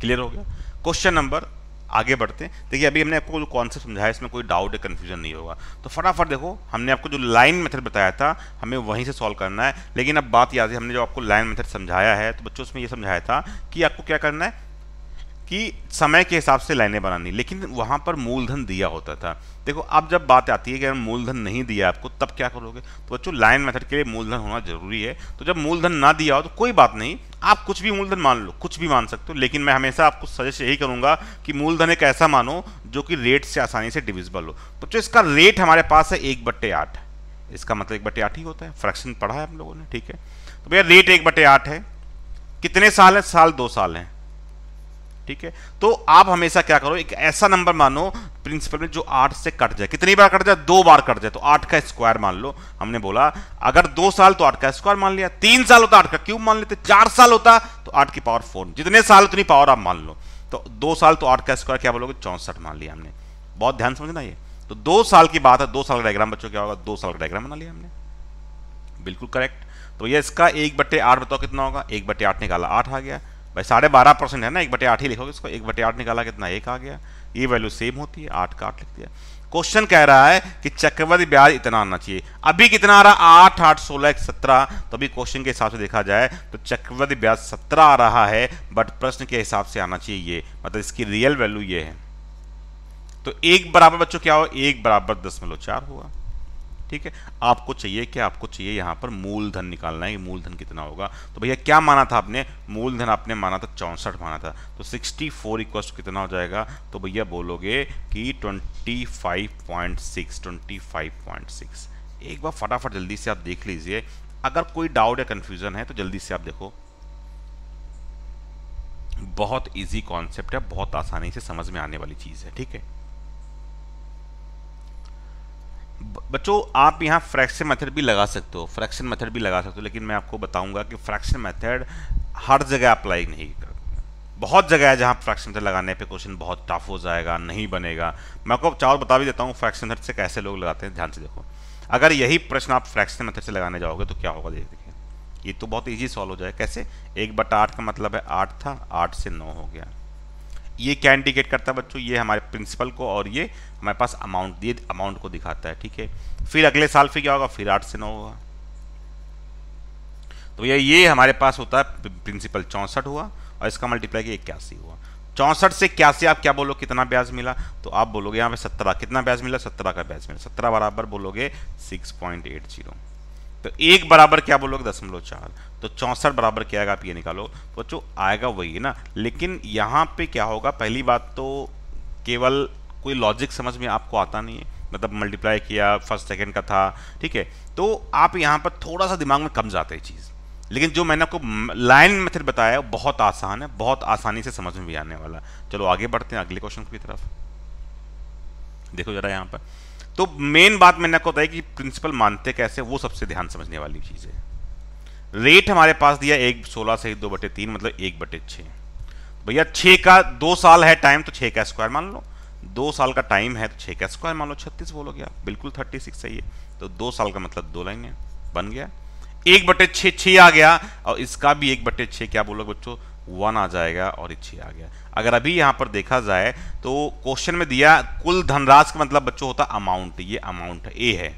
क्लियर हो गया क्वेश्चन नंबर आगे बढ़ते हैं देखिए अभी हमने आपको जो कॉन्सेप्ट समझाया इसमें कोई डाउट या कन्फ्यूजन नहीं होगा तो फटाफट देखो हमने आपको जो लाइन मेथड बताया था हमें वहीं से सॉल्व करना है लेकिन अब बात याद है हमने जो आपको लाइन मेथड समझाया है तो बच्चों उसमें यह समझाया था कि आपको क्या करना है कि समय के हिसाब से लाइनें बनानी लेकिन वहाँ पर मूलधन दिया होता था देखो अब जब बात आती है कि अगर मूलधन नहीं दिया आपको तब क्या करोगे तो बच्चों लाइन मेथड के लिए मूलधन होना जरूरी है तो जब मूलधन ना दिया हो तो कोई बात नहीं आप कुछ भी मूलधन मान लो कुछ भी मान सकते हो लेकिन मैं हमेशा आपको सजेस्ट यही करूंगा कि मूलधन एक ऐसा मानो जो कि रेट से आसानी से डिविजिबल हो बच्चों इसका रेट हमारे पास है एक बट्टे आठ इसका मतलब एक बटे आठ ही होता है फ्रैक्शन पढ़ा है हम लोगों ने ठीक है तो भैया रेट एक बटे आठ है कितने साल है साल दो साल हैं ठीक है तो आप हमेशा क्या करो एक ऐसा नंबर मानो प्रिंसिपल में जो आठ से कट जाए कितनी बार कट जाए दो बार कट जाए तो आठ का स्क्वायर मान लो हमने बोला अगर दो साल तो आठ का स्क्वायर मान लिया तीन साल होता आठ का क्यूब मान लेते चार साल होता तो आठ की पावर फोर जितने साल उतनी पावर आप मान लो तो दो साल तो आठ का स्क्वायर क्या बोलोगे चौंसठ मान लिया हमने बहुत ध्यान समझना ये तो दो साल की बात है दो साल का डायग्राम बच्चों क्या होगा दो साल का डायग्राम बना लिया हमने बिल्कुल करेक्ट तो ये इसका एक बट्टे आठ बताओ कितना होगा एक बट्टे आठ निकाला आठ आ गया भाई साढ़े बारह परसेंट है ना एक बटे आठ ही लिखोगे इसको एक बटे आठ निकाला कितना एक आ गया ये वैल्यू सेम होती है आठ का आठ लिख दिया क्वेश्चन कह रहा है कि चक्रवृद्धि ब्याज इतना आना चाहिए अभी कितना आ रहा आठ आठ सोलह एक सत्रह तो अभी क्वेश्चन के हिसाब से देखा जाए तो चक्रवृद्धि ब्याज सत्रह आ रहा है बट प्रश्न के हिसाब से आना चाहिए ये मतलब इसकी रियल वैल्यू ये है तो एक बराबर बच्चों क्या हो एक बराबर दशमलव चार हुआ ठीक है आपको चाहिए कि आपको चाहिए यहाँ पर मूलधन निकालना है मूलधन कितना होगा तो भैया क्या माना था आपने मूलधन आपने माना था चौंसठ माना था तो सिक्सटी फोर इक्वस कितना हो जाएगा तो भैया बोलोगे कि twenty five point six twenty five point six एक बार फटाफट जल्दी से आप देख लीजिए अगर कोई डाउट या कन्फ्यूज़न है तो जल्दी से आप देखो बहुत ईजी कॉन्सेप्ट है बहुत आसानी से समझ में आने वाली चीज़ है ठीक है बच्चों आप यहाँ फ्रैक्शन मेथड भी लगा सकते हो फ्रैक्शन मेथड भी लगा सकते हो लेकिन मैं आपको बताऊंगा कि फ्रैक्शन मेथड हर जगह अप्लाई नहीं कर बहुत जगह है जहाँ फ्रैक्शन मेथड लगाने पे क्वेश्चन बहुत टफ हो जाएगा नहीं बनेगा मैं आपको चावल बता भी देता हूँ फ्रैक्शन मेथड से कैसे लोग लगाते हैं ध्यान से देखो अगर यही प्रश्न आप फ्रैक्शन मेथड से लगाने जाओगे तो क्या होगा देखिए ये तो बहुत ईजी सॉल्व हो जाए कैसे एक बटा आठ का मतलब है आठ था आठ से नौ हो गया ये क्या इंडिकेट करता है बच्चों ये हमारे प्रिंसिपल को और ये हमारे पास अमाउंट दिए अमाउंट को दिखाता है ठीक है फिर अगले साल फिर क्या होगा फिर आठ से नौ होगा तो भैया ये हमारे पास होता है प्रिंसिपल चौंसठ हुआ और इसका मल्टीप्लाई इक्यासी हुआ चौंसठ से इक्यासी आप क्या बोलो कितना ब्याज मिला तो आप बोलोगे यहाँ पे सत्रह कितना ब्याज मिला सत्रह का ब्याज मिला सत्रह बराबर बोलोगे सिक्स पॉइंट एट जीरो तो एक बराबर क्या बोलोगे दशमलव चार तो चौंसठ बराबर क्या आएगा आप ये निकालो तो आएगा वही है ना लेकिन यहाँ पे क्या होगा पहली बात तो केवल कोई लॉजिक समझ में आपको आता नहीं है मतलब मल्टीप्लाई किया फर्स्ट सेकेंड का था ठीक है तो आप यहाँ पर थोड़ा सा दिमाग में कम जाते हैं चीज़ लेकिन जो मैंने आपको लाइन मेथड बताया है बहुत आसान है बहुत आसानी से समझ में भी आने वाला चलो आगे बढ़ते हैं अगले क्वेश्चन की तरफ देखो जरा यहाँ पर तो मेन बात मैंने आपको बताई कि प्रिंसिपल मानते कैसे वो सबसे ध्यान समझने वाली चीज़ है रेट हमारे पास दिया एक सोलह से दो बटे तीन मतलब एक बटे छः भैया छः का दो साल है टाइम तो छः का स्क्वायर मान लो दो साल का टाइम है तो छः का स्क्वायर मान लो छत्तीस बोलोगे आप बिल्कुल थर्टी सिक्स है ये तो दो साल का मतलब दो लाइन है बन गया एक बटे छः छः आ गया और इसका भी एक बटे छः क्या बोलोगे बच्चों वन आ जाएगा और ये छः आ गया अगर अभी यहाँ पर देखा जाए तो क्वेश्चन में दिया कुल धनराशि का मतलब बच्चों होता अमाउंट ये अमाउंट ए है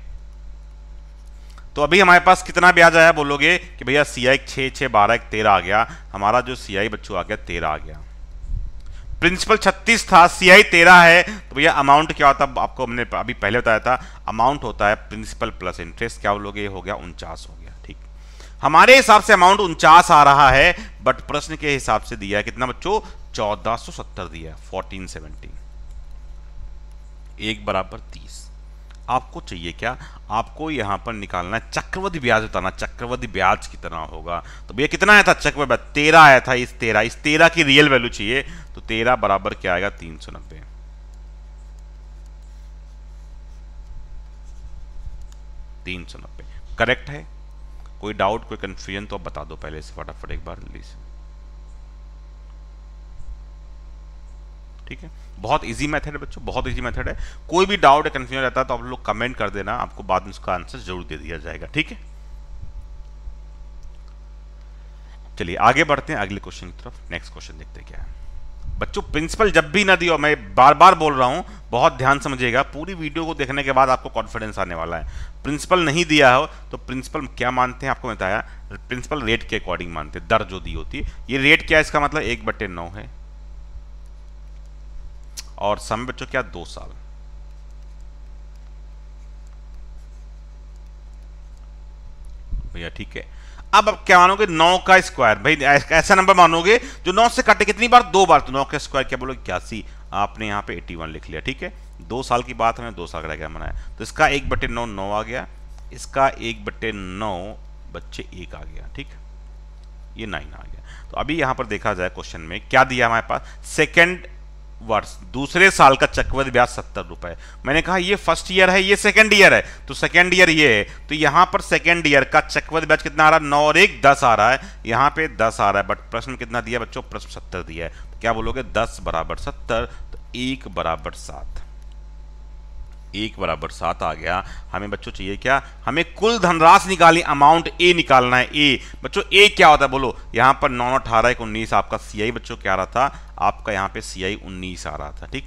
तो अभी हमारे पास कितना ब्याज आया बोलोगे कि भैया सी आई छः छः बारह एक तेरह आ गया हमारा जो सी आई बच्चों आ गया तेरह आ गया प्रिंसिपल 36 था सी आई तेरह है तो भैया अमाउंट क्या होता है आपको हमने अभी पहले बताया था अमाउंट होता है प्रिंसिपल प्लस इंटरेस्ट क्या बोलोगे हो गया उनचास हो गया ठीक हमारे हिसाब से अमाउंट उनचास आ रहा है बट प्रश्न के हिसाब से दिया है कितना बच्चों चौदह सौ सत्तर दिया फोर्टीन सेवेंटी एक बराबर तीस आपको चाहिए क्या आपको यहां पर निकालना है चक्रवधि ब्याज बताना चक्रवधि ब्याज कितना होगा तो भैया कितना आया था ब्याज तेरह आया था इस तेरह इस तेरह की रियल वैल्यू चाहिए तो तेरह बराबर क्या आएगा तीन सौ नब्बे तीन सौ नब्बे करेक्ट है कोई डाउट कोई कन्फ्यूजन तो आप बता दो पहले से फटाफट एक बार लीजिए ठीक है बहुत इजी मेथड है बच्चों बहुत इजी मेथड है कोई भी डाउट या कन्फ्यूजन रहता है तो आप लोग कमेंट कर देना आपको बाद में उसका आंसर जरूर दे दिया जाएगा ठीक है चलिए आगे बढ़ते हैं अगले क्वेश्चन की तरफ नेक्स्ट क्वेश्चन देखते हैं क्या है बच्चों प्रिंसिपल जब भी ना दियो मैं बार बार बोल रहा हूं बहुत ध्यान समझिएगा पूरी वीडियो को देखने के बाद आपको कॉन्फिडेंस आने वाला है प्रिंसिपल नहीं दिया हो तो प्रिंसिपल क्या मानते हैं आपको बताया प्रिंसिपल रेट के अकॉर्डिंग मानते हैं दर जो दी होती है ये रेट क्या है इसका मतलब एक बट्टे नौ है और समय बच्चों क्या दो साल भैया ठीक है अब अब क्या मानोगे नौ का स्क्वायर भाई ऐसा नंबर मानोगे जो नौ से काटे कितनी बार दो बार तो नौ का स्क्वायर क्या बोलोगे इक्यासी आपने यहां पे 81 लिख लिया ठीक है दो साल की बात है दो साल का क्या मनाया तो इसका एक बटे नौ नौ आ गया इसका एक बटे नौ बच्चे एक आ गया ठीक ये नाइन आ गया तो अभी यहां पर देखा जाए क्वेश्चन में क्या दिया हमारे पास सेकेंड वर्ष दूसरे साल का चक्रवृद्धि ब्याज सत्तर रुपए मैंने कहा ये फर्स्ट ईयर है ये सेकंड ईयर है तो सेकंड ईयर ये है तो यहां पर सेकंड ईयर का चक्रवृद्धि ब्याज कितना आ रहा है नौ और एक दस आ रहा है यहां पे दस आ रहा है बट प्रश्न कितना दिया बच्चों प्रश्न सत्तर दिया है तो क्या बोलोगे दस बराबर सत्तर तो एक बराबर सात एक बराबर सात आ गया हमें बच्चों चाहिए क्या हमें कुल धनराशि निकाली अमाउंट ए निकालना है ए बच्चों ए क्या होता है बोलो यहाँ पर नौ अठारह एक उन्नीस आपका सीआई बच्चों क्या रहा था आपका यहाँ पे सी आई उन्नीस आ रहा था ठीक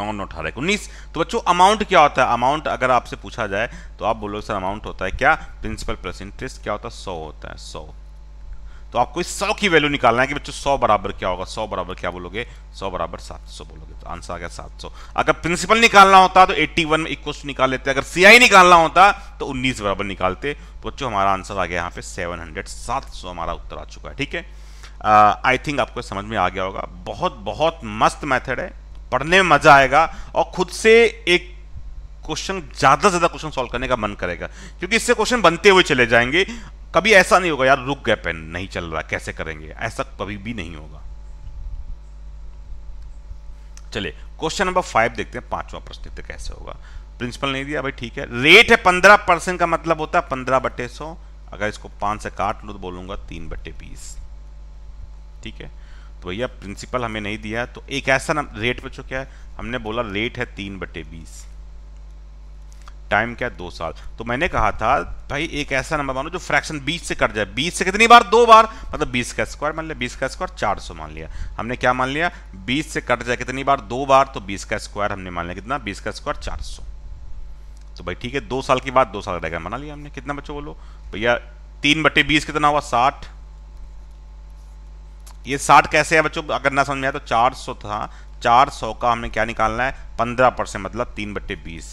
नौ नौ अठारह उन्नीस तो बच्चों अमाउंट क्या होता है अमाउंट अगर आपसे पूछा जाए तो आप बोलोगे सर अमाउंट होता है क्या प्रिंसिपल प्लस इंटरेस्ट क्या होता है सौ होता है सौ तो आपको इस सौ की वैल्यू निकालना है कि बच्चों सौ बराबर क्या होगा सौ बराबर क्या बोलोगे सौ बराबर सात सौ बोलोगे तो आंसर आ गया सात सौ अगर प्रिंसिपल निकालना होता तो एट्टी वन में इक्व निकाल लेते अगर सीआई निकालना होता तो उन्नीस बराबर निकालते तो बच्चों हमारा आंसर आ गया यहाँ पे सेवन हंड्रेड सात सौ हमारा उत्तर आ चुका है ठीक है आई uh, थिंक आपको समझ में आ गया होगा बहुत बहुत मस्त मेथड है पढ़ने में मज़ा आएगा और खुद से एक क्वेश्चन ज़्यादा से ज़्यादा क्वेश्चन सॉल्व करने का मन करेगा क्योंकि इससे क्वेश्चन बनते हुए चले जाएंगे कभी ऐसा नहीं होगा यार रुक गया पेन नहीं चल रहा कैसे करेंगे ऐसा कभी भी नहीं होगा चलिए क्वेश्चन नंबर फाइव देखते हैं पांचवा प्रश्न देखते कैसे होगा प्रिंसिपल नहीं दिया भाई ठीक है रेट है पंद्रह परसेंट का मतलब होता है पंद्रह बटे सौ अगर इसको पांच से काट लो तो बोलूंगा तीन बटे बीस ठीक है तो भैया प्रिंसिपल हमें नहीं दिया तो एक ऐसा नम, रेट पर चुका है हमने बोला रेट है तीन बटे बीस टाइम क्या है दो साल तो मैंने कहा था भाई एक ऐसा नंबर मानो जो फ्रैक्शन बीस से कट जाए बीस से कितनी बार दो बार मतलब बीस का स्क्वायर मान लिया बीस का स्क्वायर चार सौ मान लिया हमने क्या मान लिया बीस से कट जाए कितनी बार दो बार तो बीस का स्क्वायर हमने मान लिया कितना बीस का स्क्वायर चार सौ तो भाई ठीक है दो साल के बाद दो साल का डायग्राम बना लिया हमने कितना बच्चों बोलो भैया तीन बटे बीस कितना हुआ साठ ये साठ कैसे है बच्चों अगर ना समझ में आए तो चार सौ था चार सौ का हमने क्या निकालना है पंद्रह परसेंट मतलब तीन बट्टे बीस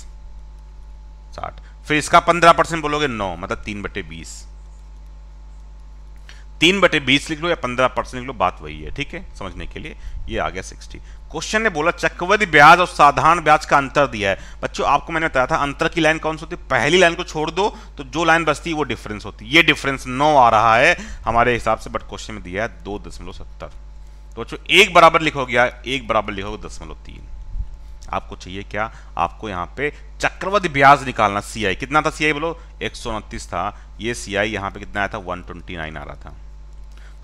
साठ फिर इसका पंद्रह परसेंट बोलोगे नौ मतलब तीन बट्टे बीस तीन बटे बीस लिख लो या पंद्रह परसेंट लिख लो बात वही है ठीक है समझने के लिए ये आ गया सिक्सटी क्वेश्चन ने बोला चक्रवृद्धि ब्याज और साधारण ब्याज का अंतर दिया है बच्चों आपको मैंने बताया था अंतर की लाइन कौन सी होती है पहली लाइन को छोड़ दो तो जो लाइन बचती है वो डिफरेंस होती है ये डिफरेंस नौ आ रहा है हमारे हिसाब से बट क्वेश्चन में दिया है दो दशमलव सत्तर तो बच्चों एक बराबर लिखो गया एक बराबर लिखोगे दशमलव तीन आपको चाहिए क्या आपको यहाँ पे चक्रवृद्धि ब्याज निकालना आई कितना था आई बोलो एक था ये सीआई यहाँ पे कितना आया था 129 आ रहा था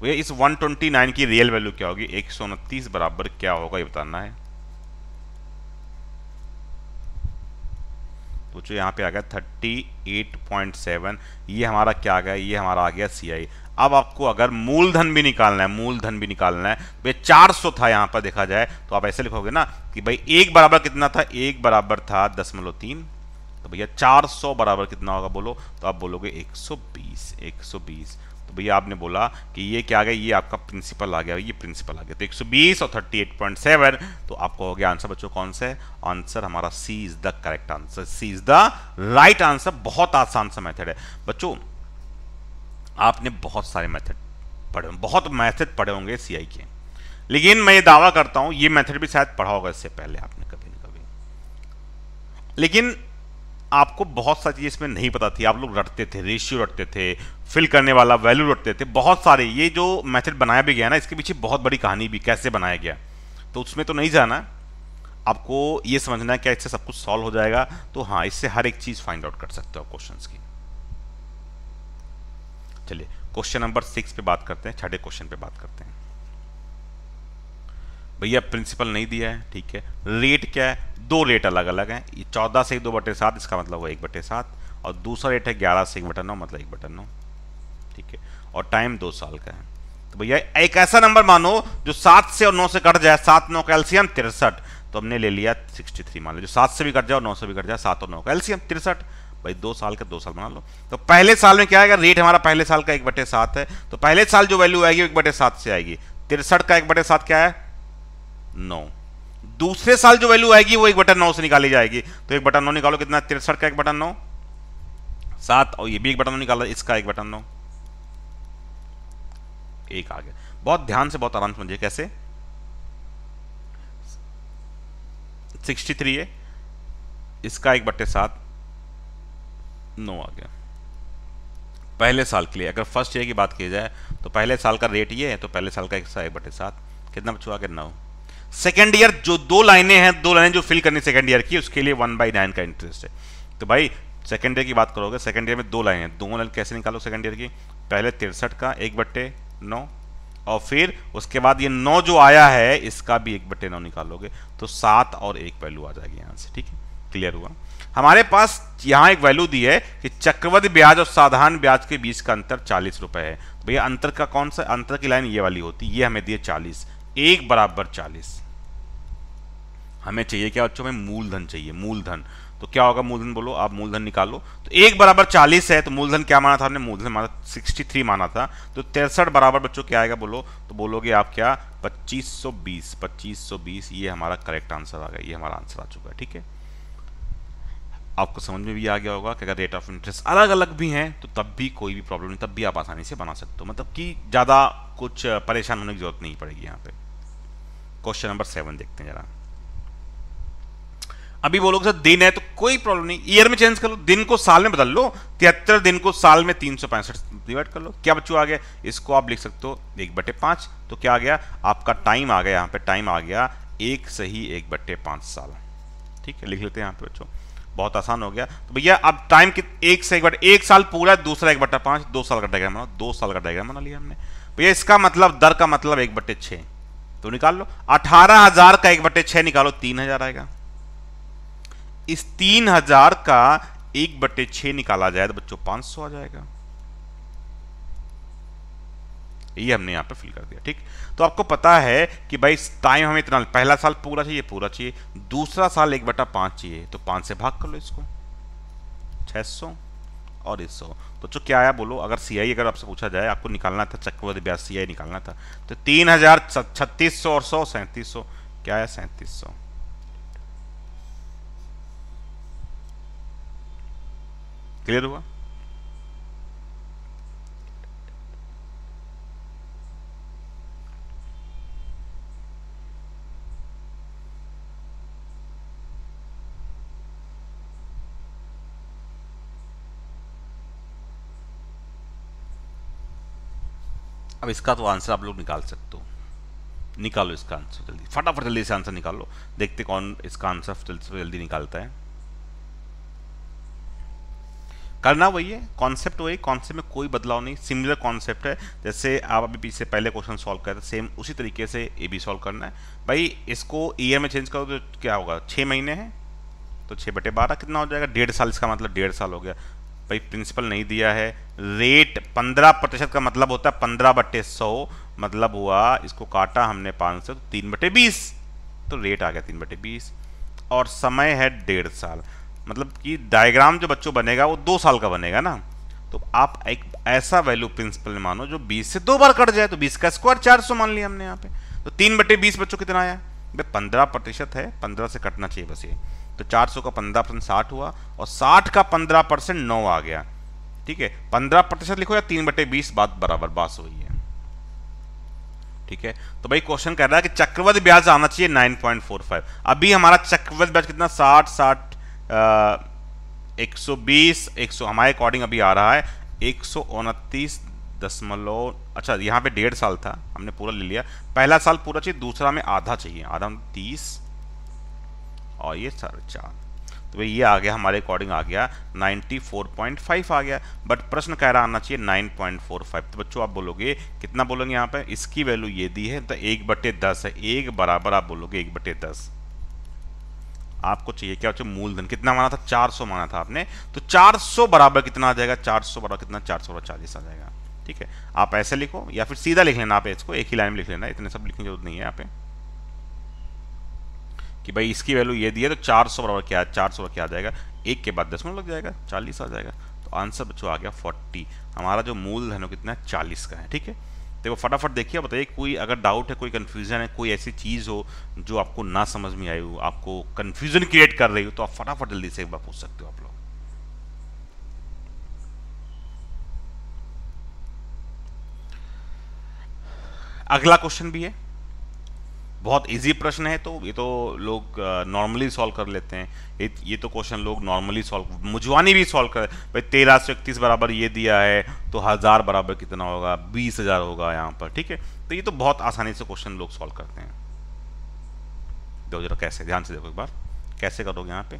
भैया इस 129 की रियल वैल्यू क्या होगी एक बराबर क्या होगा ये बताना है तो यहाँ पे आ गया 38.7 ये हमारा क्या आ गया ये हमारा आ गया सी अब आपको अगर मूलधन भी निकालना है मूलधन भी निकालना है चार 400 था यहाँ पर देखा जाए तो आप ऐसे लिखोगे ना कि भाई एक बराबर कितना था एक बराबर था दशमलव तीन तो भैया 400 बराबर कितना होगा बोलो तो आप बोलोगे 120 120 भैया आपने बोला कि ये क्या आ गया ये आपका प्रिंसिपल आ गया ये प्रिंसिपल आ गया तो 120 और 38.7 तो आपको हो गया आंसर बच्चों कौन सा है आंसर हमारा C is the correct answer C is the right answer बहुत आसान सा मेथड है बच्चों आपने बहुत सारे मेथड पढ़े बहुत मैथड पढ़े होंगे सी के लेकिन मैं ये दावा करता हूं ये मेथड भी शायद पढ़ा होगा इससे पहले आपने कभी ना कभी लेकिन आपको बहुत सारी चीज इसमें नहीं पता थी आप लोग रटते थे रेशियो रटते थे फिल करने वाला वैल्यू रटते थे बहुत सारे ये जो मेथड बनाया भी गया ना इसके पीछे बहुत बड़ी कहानी भी कैसे बनाया गया तो उसमें तो नहीं जाना आपको ये समझना है क्या इससे सब कुछ सॉल्व हो जाएगा तो हाँ इससे हर एक चीज़ फाइंड आउट कर सकते हो क्वेश्चन की चलिए क्वेश्चन नंबर सिक्स पे बात करते हैं छठे क्वेश्चन पे बात करते हैं भैया प्रिंसिपल नहीं दिया है ठीक है रेट क्या है दो रेट अलग अलग हैं चौदह से एक दो बटे सात इसका मतलब वो एक बटे सात और दूसरा रेट है ग्यारह से एक बटा नौ मतलब एक बटन नौ ठीक है और टाइम दो साल का है तो भैया एक ऐसा नंबर मानो जो सात से और नौ से कट जाए सात नौ का एल्सियम तिरसठ तो हमने ले लिया सिक्सटी थ्री मान लो जो सात से भी कट जाए और नौ से भी कट जाए सात और नौ का एल्सियम तिरसठ भाई दो साल का दो साल बना लो तो पहले साल में क्या आएगा रेट हमारा पहले साल का एक बटे सात है तो पहले साल जो वैल्यू आएगी एक बटे सात से आएगी तिरसठ का एक बटे सात क्या है नौ दूसरे साल जो वैल्यू आएगी वो एक बटन नौ से निकाली जाएगी तो एक बटन नौ निकालो कितना तिरसठ का एक बटन नौ सात और ये भी एक बटन नौ निकाला इसका एक बटन नौ एक आ गया बहुत ध्यान से बहुत आराम से समझिए कैसे 63 है इसका एक बट्टे सात नौ आ गया पहले साल के लिए अगर फर्स्ट ईयर की बात की जाए तो पहले साल का रेट ये है तो पहले साल का एक सा एक बटे सात कितना बच्चों आ गया नौ सेकेंड ईयर जो दो लाइनें हैं दो लाइनें जो फिल करनी सेकेंड ईयर की उसके लिए वन बाई नाइन का इंटरेस्ट है तो भाई सेकेंड ईयर की बात करोगे सेकेंड ईयर में दो लाइन है दोनों लाइन कैसे निकालो सेकेंड ईयर की पहले तिरसठ का एक बट्टे नौ और फिर उसके बाद ये नौ जो आया है इसका भी एक बट्टे नौ निकालोगे तो सात और एक वैल्यू आ जाएगी यहाँ से ठीक है क्लियर हुआ हमारे पास यहाँ एक वैल्यू दी है कि चक्रवृद्धि ब्याज और साधारण ब्याज के बीच का अंतर चालीस रुपये है तो भैया अंतर का कौन सा अंतर की लाइन ये वाली होती है ये हमें दिए चालीस एक बराबर चालीस हमें चाहिए क्या बच्चों अच्छा, हमें मूलधन चाहिए मूलधन तो क्या होगा मूलधन बोलो आप मूलधन निकालो तो एक बराबर चालीस है तो मूलधन क्या माना था हमने मूलधन माना सिक्सटी थ्री माना था तो तिरसठ बराबर बच्चों क्या आएगा बोलो तो बोलोगे आप क्या पच्चीस सौ बीस पच्चीस सौ बीस ये हमारा करेक्ट आंसर आ गया ये हमारा आंसर आ चुका है ठीक है आपको समझ में भी आ गया होगा कि अगर रेट ऑफ इंटरेस्ट अलग अलग भी हैं तो तब भी कोई भी प्रॉब्लम नहीं तब भी आप आसानी से बना सकते हो मतलब कि ज़्यादा कुछ परेशान होने की जरूरत नहीं पड़ेगी यहाँ पे क्वेश्चन नंबर सेवन देखते हैं जरा अभी बोलोगे सर दिन है तो कोई प्रॉब्लम नहीं ईयर में चेंज कर लो दिन को साल में बदल लो तिहत्तर दिन को साल में तीन सौ पैंसठ डिवाइड कर लो क्या बच्चों आ गया इसको आप लिख सकते हो एक बटे पांच तो क्या आ गया आपका टाइम आ गया यहाँ पे टाइम आ गया एक सही एक बटे पांच साल ठीक है लिख लेते हैं यहाँ पे बच्चों बहुत आसान हो गया तो भैया अब टाइम कित एक से एक बट एक साल पूरा दूसरा एक बट्टा पांच दो साल का डायग्राम बना दो साल का डायग्राम बना लिया हमने भैया इसका मतलब दर का मतलब एक बटे छः तो निकाल लो अठारह हजार का एक बटे छः निकालो तीन हजार आएगा इस तीन हजार का एक बटे छ निकाला जाए तो बच्चों पांच सौ आ जाएगा ये हमने यहां पे फिल कर दिया ठीक तो आपको पता है कि भाई टाइम हमें इतना पहला साल पूरा चाहिए पूरा चाहिए दूसरा साल एक बटा पांच चाहिए तो पांच से भाग कर लो इसको छह सौ और इस सौ तो चो क्या आया बोलो अगर सी आई अगर आपसे पूछा जाए आपको निकालना था चक्रवर्ती ब्याज सीआई निकालना था तो तीन हज़ार छत्तीस सौ और सौ सैंतीस सौ क्या आया सैंतीस सौ क्लियर हुआ अब इसका तो आंसर आप लोग निकाल सकते हो निकालो इसका आंसर जल्दी फटाफट जल्दी से आंसर निकालो देखते कौन इसका आंसर जल्दी से जल्दी निकालता है करना वही है कॉन्सेप्ट वही कॉन्सेप्ट में कोई बदलाव नहीं सिमिलर कॉन्सेप्ट है जैसे आप अभी पीछे पहले क्वेश्चन सॉल्व कर रहे थे सेम उसी तरीके से ये भी सॉल्व करना है भाई इसको ईयर में चेंज करो तो क्या होगा छः महीने हैं तो छः बटे बारह कितना हो जाएगा डेढ़ साल इसका मतलब डेढ़ साल हो गया भाई प्रिंसिपल नहीं दिया है रेट पंद्रह प्रतिशत का मतलब होता है पंद्रह बटे सौ मतलब हुआ इसको काटा हमने पाँच सौ तो तीन बटे बीस तो रेट आ गया तीन बटे बीस और समय है डेढ़ साल मतलब कि डायग्राम जो बच्चों बनेगा वो दो साल का बनेगा ना तो आप एक ऐसा वैल्यू प्रिंसिपल मानो जो 20 से दो बार कट जाए तो 20 का स्क्वायर 400 मान लिया हमने यहाँ पे तो तीन बटे बीस बच्चों कितना आया भाई पंद्रह प्रतिशत है पंद्रह से कटना चाहिए बस ये तो 400 का पंद्रह परसेंट साठ हुआ और साठ का पंद्रह परसेंट नौ आ गया ठीक है पंद्रह प्रतिशत लिखो या तीन बटे बीस बात बराबर बास हुई है ठीक है तो भाई क्वेश्चन कह रहा है कि चक्रवृद्धि ब्याज आना चाहिए 9.45 अभी हमारा चक्रवृद्धि ब्याज कितना साठ साठ एक सौ बीस एक सौ हमारे अकॉर्डिंग अभी आ रहा है एक सौ उनतीस दशमलव अच्छा यहाँ पे डेढ़ साल था हमने पूरा ले लिया पहला साल पूरा चाहिए दूसरा में आधा चाहिए आधा में तीस और ये साढ़े चार तो भाई ये आ गया हमारे अकॉर्डिंग आ गया 94.5 आ गया बट प्रश्न कह रहा आना चाहिए 9.45 तो बच्चों आप बोलोगे कितना बोलोगे यहाँ पे इसकी वैल्यू ये दी है तो एक बटे दस है एक बराबर आप बोलोगे एक बटे दस आपको चाहिए क्या चाहिए मूलधन कितना माना था 400 माना था आपने तो 400 बराबर कितना आ जाएगा 400 बराबर कितना 400 सौ चालीस आ जाएगा ठीक है आप ऐसे लिखो या फिर सीधा लिख लेना आप इसको एक ही लाइन में लिख लेना इतने सब लिखने की जरूरत नहीं है यहाँ पे कि भाई इसकी वैल्यू ये दी है तो 400 बराबर क्या चार सौ क्या आ जाएगा एक के बाद दस मिनट लग जाएगा चालीस आ जाएगा तो आंसर बच्चों आ गया फोर्टी हमारा जो मूलधन है कितना चालीस का है ठीक है देखो फटाफट देखिए बताइए कोई अगर डाउट है कोई कन्फ्यूज़न है कोई ऐसी चीज़ हो जो आपको ना समझ में आई हो आपको कन्फ्यूज़न क्रिएट कर रही हो तो आप फटाफट जल्दी से एक बार पूछ सकते हो आप लोग अगला क्वेश्चन भी है बहुत इजी प्रश्न है तो ये तो लोग नॉर्मली सॉल्व कर लेते हैं ये तो क्वेश्चन लोग नॉर्मली सॉल्व मुझवानी भी सॉल्व कर भाई तेरह सौ इकतीस बराबर ये दिया है तो हज़ार बराबर कितना होगा बीस हज़ार होगा यहाँ पर ठीक है तो ये तो बहुत आसानी से क्वेश्चन लोग सॉल्व करते हैं देखो जरा कैसे ध्यान से देखो एक बार कैसे करोगे यहाँ पे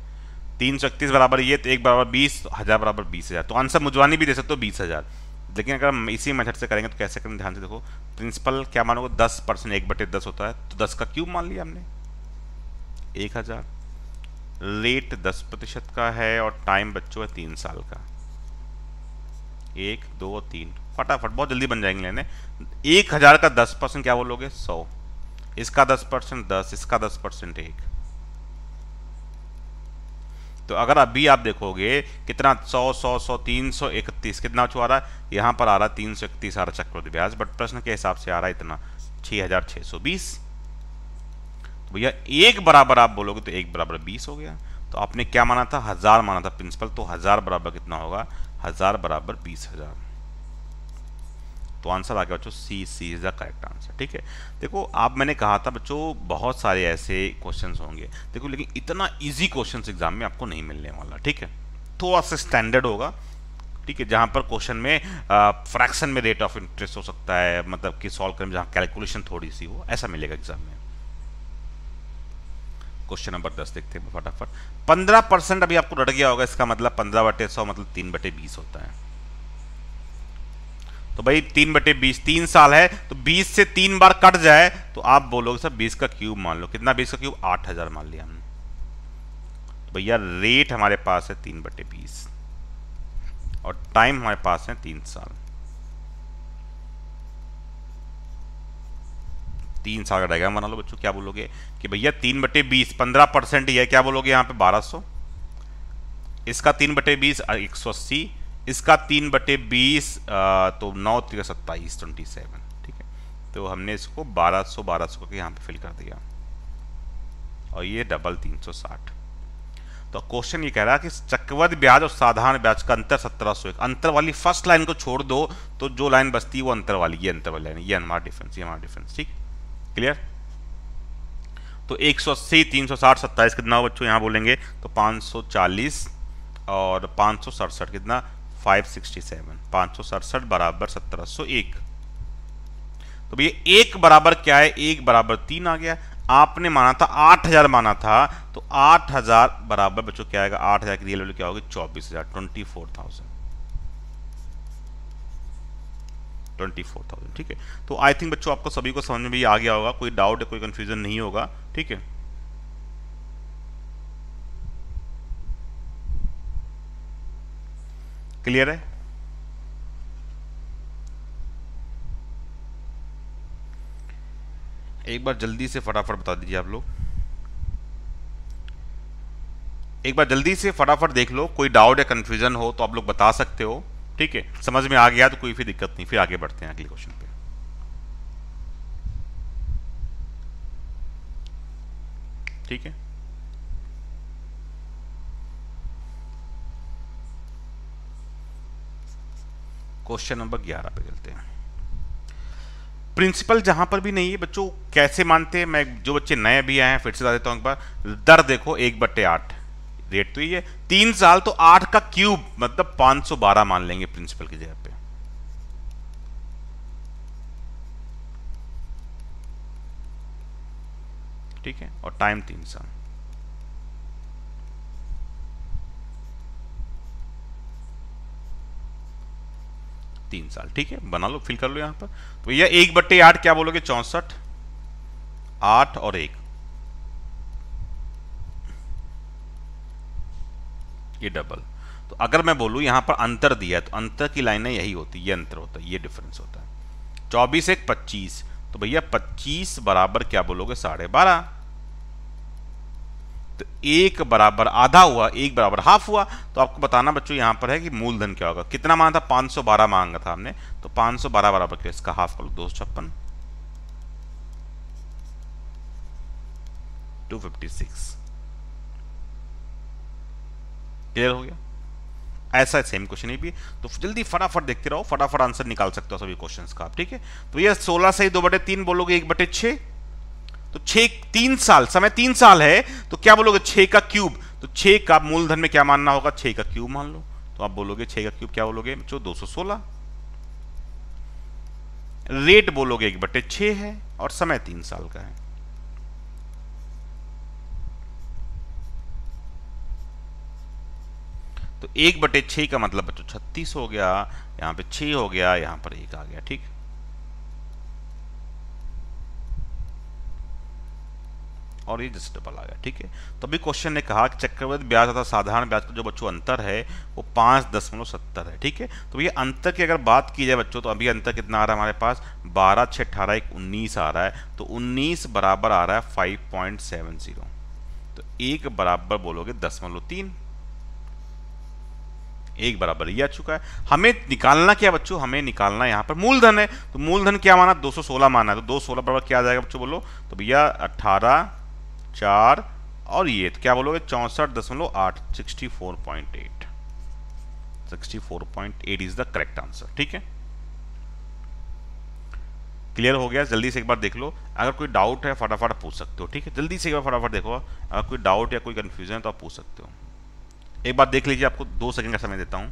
तीन सौ इकतीस बराबर ये तो एक बराबर बीस हज़ार बराबर बीस हज़ार तो आंसर मुझवानी भी दे सकते हो बीस हज़ार लेकिन अगर हम इसी मेथड से करेंगे तो कैसे करेंगे ध्यान से देखो प्रिंसिपल क्या मानोगे दस परसेंट एक बटे दस होता है तो दस का क्यूब मान लिया हमने एक हज़ार रेट दस प्रतिशत का है और टाइम बच्चों है तीन साल का एक दो तीन फटाफट बहुत जल्दी बन जाएंगे लेने एक हज़ार का दस परसेंट क्या बोलोगे सौ इसका दस परसेंट दस इसका दस परसेंट एक तो अगर अभी आप देखोगे कितना 100 100 100 331 कितना आ रहा है यहाँ पर आ रहा है तीन सौ इकतीस आ रहा चक्रवृद्धि ब्याज बट प्रश्न के हिसाब से आ रहा है इतना छः हज़ार छः सौ बीस तो भैया एक बराबर आप बोलोगे तो एक बराबर बीस हो गया तो आपने क्या माना था हज़ार माना था प्रिंसिपल तो हज़ार बराबर कितना होगा हज़ार बराबर बीस हज़ार तो आंसर आ गया बच्चों C C is the correct answer ठीक है देखो आप मैंने कहा था बच्चों बहुत सारे ऐसे क्वेश्चन होंगे देखो लेकिन इतना ईजी क्वेश्चन एग्जाम में आपको नहीं मिलने वाला ठीक है थोड़ा सा स्टैंडर्ड होगा ठीक है जहाँ पर क्वेश्चन में फ्रैक्शन में रेट ऑफ इंटरेस्ट हो सकता है मतलब कि सॉल्व करने में जहाँ कैलकुलेशन थोड़ी सी हो ऐसा मिलेगा एग्जाम में क्वेश्चन नंबर दस देखते हैं फटाफट पंद्रह परसेंट अभी आपको डट गया होगा इसका मतलब पंद्रह बटे सौ मतलब तीन बटे बीस होता है तो भाई तीन बटे बीस तीन साल है तो बीस से तीन बार कट जाए तो आप बोलोगे सर बीस का क्यूब मान लो कितना बीस का क्यूब आठ हजार मान लिया हमने तो भैया रेट हमारे पास है तीन बटे बीस और टाइम हमारे पास है तीन साल तीन साल का डायग्राम बना लो बच्चों क्या बोलोगे कि भैया तीन बटे बीस पंद्रह परसेंट ही है क्या बोलोगे यहाँ पे बारह सौ इसका तीन बटे बीस एक सौ अस्सी इसका तीन बटे बीस तो नौ तीन सत्ताईस ट्वेंटी सेवन ठीक है तो हमने इसको बारह सौ बारह सौ करके यहाँ पे फिल कर दिया और ये डबल तीन सौ साठ तो क्वेश्चन ये कह रहा है कि चक्रवत ब्याज और साधारण ब्याज का अंतर सत्रह सौ एक अंतर वाली फर्स्ट लाइन को छोड़ दो तो जो लाइन बचती है वो अंतर वाली ये अंतर वाली लाइन ये हमारा डिफरेंस ये हमारा डिफरेंस ठीक क्लियर तो एक सौ अस्सी तीन सौ साठ सत्ताईस कितना बच्चों यहाँ बोलेंगे तो पाँच सौ चालीस और पाँच सौ सड़सठ कितना 567 बराबर 1701 तो भैया एक बराबर क्या है एक बराबर तीन आ गया आपने माना था 8000 माना था तो 8000 बराबर बच्चों क्या आएगा 8000 की रियल वैल्यू क्या होगी 24000 24000 थाउजेंड ठीक है तो आई थिंक बच्चों आपको सभी को समझ में भी आ गया होगा कोई डाउट या कोई कंफ्यूजन नहीं होगा ठीक है क्लियर है एक बार जल्दी से फटाफट बता दीजिए आप लोग एक बार जल्दी से फटाफट देख लो कोई डाउट या कंफ्यूजन हो तो आप लोग बता सकते हो ठीक है समझ में आ गया तो कोई भी दिक्कत नहीं फिर आगे बढ़ते हैं अगले क्वेश्चन पे ठीक है क्वेश्चन नंबर ग्यारह पे चलते हैं प्रिंसिपल जहां पर भी नहीं है बच्चों कैसे मानते हैं मैं जो बच्चे नए भी आए हैं फिर से बता देता हूं एक बार दर देखो एक बट्टे आठ रेट तो ये तीन साल तो आठ का क्यूब मतलब पांच सौ बारह मान लेंगे प्रिंसिपल की जगह पे ठीक है और टाइम तीन साल तीन साल ठीक है बना लो फिल कर लो यहां पर तो भैया एक बट्टे आठ क्या बोलोगे चौसठ आठ और एक ये डबल तो अगर मैं बोलू यहां पर अंतर दिया है तो अंतर की लाइनें यही होती ये अंतर होता है ये डिफरेंस होता है चौबीस एक पच्चीस तो भैया पच्चीस बराबर क्या बोलोगे साढ़े बारह तो एक बराबर आधा हुआ एक बराबर हाफ हुआ तो आपको बताना बच्चों यहाँ पर है कि मूलधन क्या होगा कितना मांगा था 512 मांगा था हमने तो 512 बराबर किया इसका हाफ कर लो दो छप्पन टू फिफ्टी सिक्स क्लियर हो गया ऐसा सेम क्वेश्चन ही भी तो जल्दी फटाफट देखते रहो फटाफट आंसर निकाल सकते हो सभी क्वेश्चंस का ठीक है तो ये सोलह से ही दो बटे तीन बोलोगे एक बटे छे तो छ तीन साल समय तीन साल है तो क्या बोलोगे छ का क्यूब तो छ का मूलधन में क्या मानना होगा छ का क्यूब मान लो तो आप बोलोगे छ का क्यूब क्या बोलोगे बच्चों दो सौ सोलह रेट बोलोगे एक बटे छ है और समय तीन साल का है तो एक बटे छः का मतलब बच्चों छत्तीस हो गया यहां पे छे हो गया यहां पर एक आ गया ठीक और ये जस्ट डबल आ गया ठीक है तो अभी क्वेश्चन ने कहा कि चक्रवृद्धि ब्याज तथा साधारण ब्याज का जो बच्चों अंतर है वो पाँच दशमलव सत्तर है ठीक है तो ये अंतर की अगर बात की जाए बच्चों तो अभी अंतर कितना आ रहा है हमारे पास बारह छः अठारह एक उन्नीस आ रहा है तो उन्नीस बराबर आ रहा है फाइव पॉइंट सेवन जीरो तो एक बराबर बोलोगे दशमलव तीन एक बराबर ये आ चुका है हमें निकालना क्या बच्चों हमें निकालना यहाँ पर मूलधन है तो मूलधन क्या माना 216 माना है तो 216 बराबर क्या आ जाएगा बच्चों बोलो तो भैया चार और ये तो क्या बोलोगे चौंसठ दशमलव आठ sixty four point eight sixty four point eight is the correct answer ठीक है क्लियर हो गया जल्दी से एक बार देख लो अगर कोई डाउट है फटाफट पूछ सकते हो ठीक है जल्दी से एक बार फटाफट देखो अगर कोई डाउट या कोई कंफ्यूजन है तो आप पूछ सकते हो एक बार देख लीजिए आपको दो सेकंड का समय देता हूँ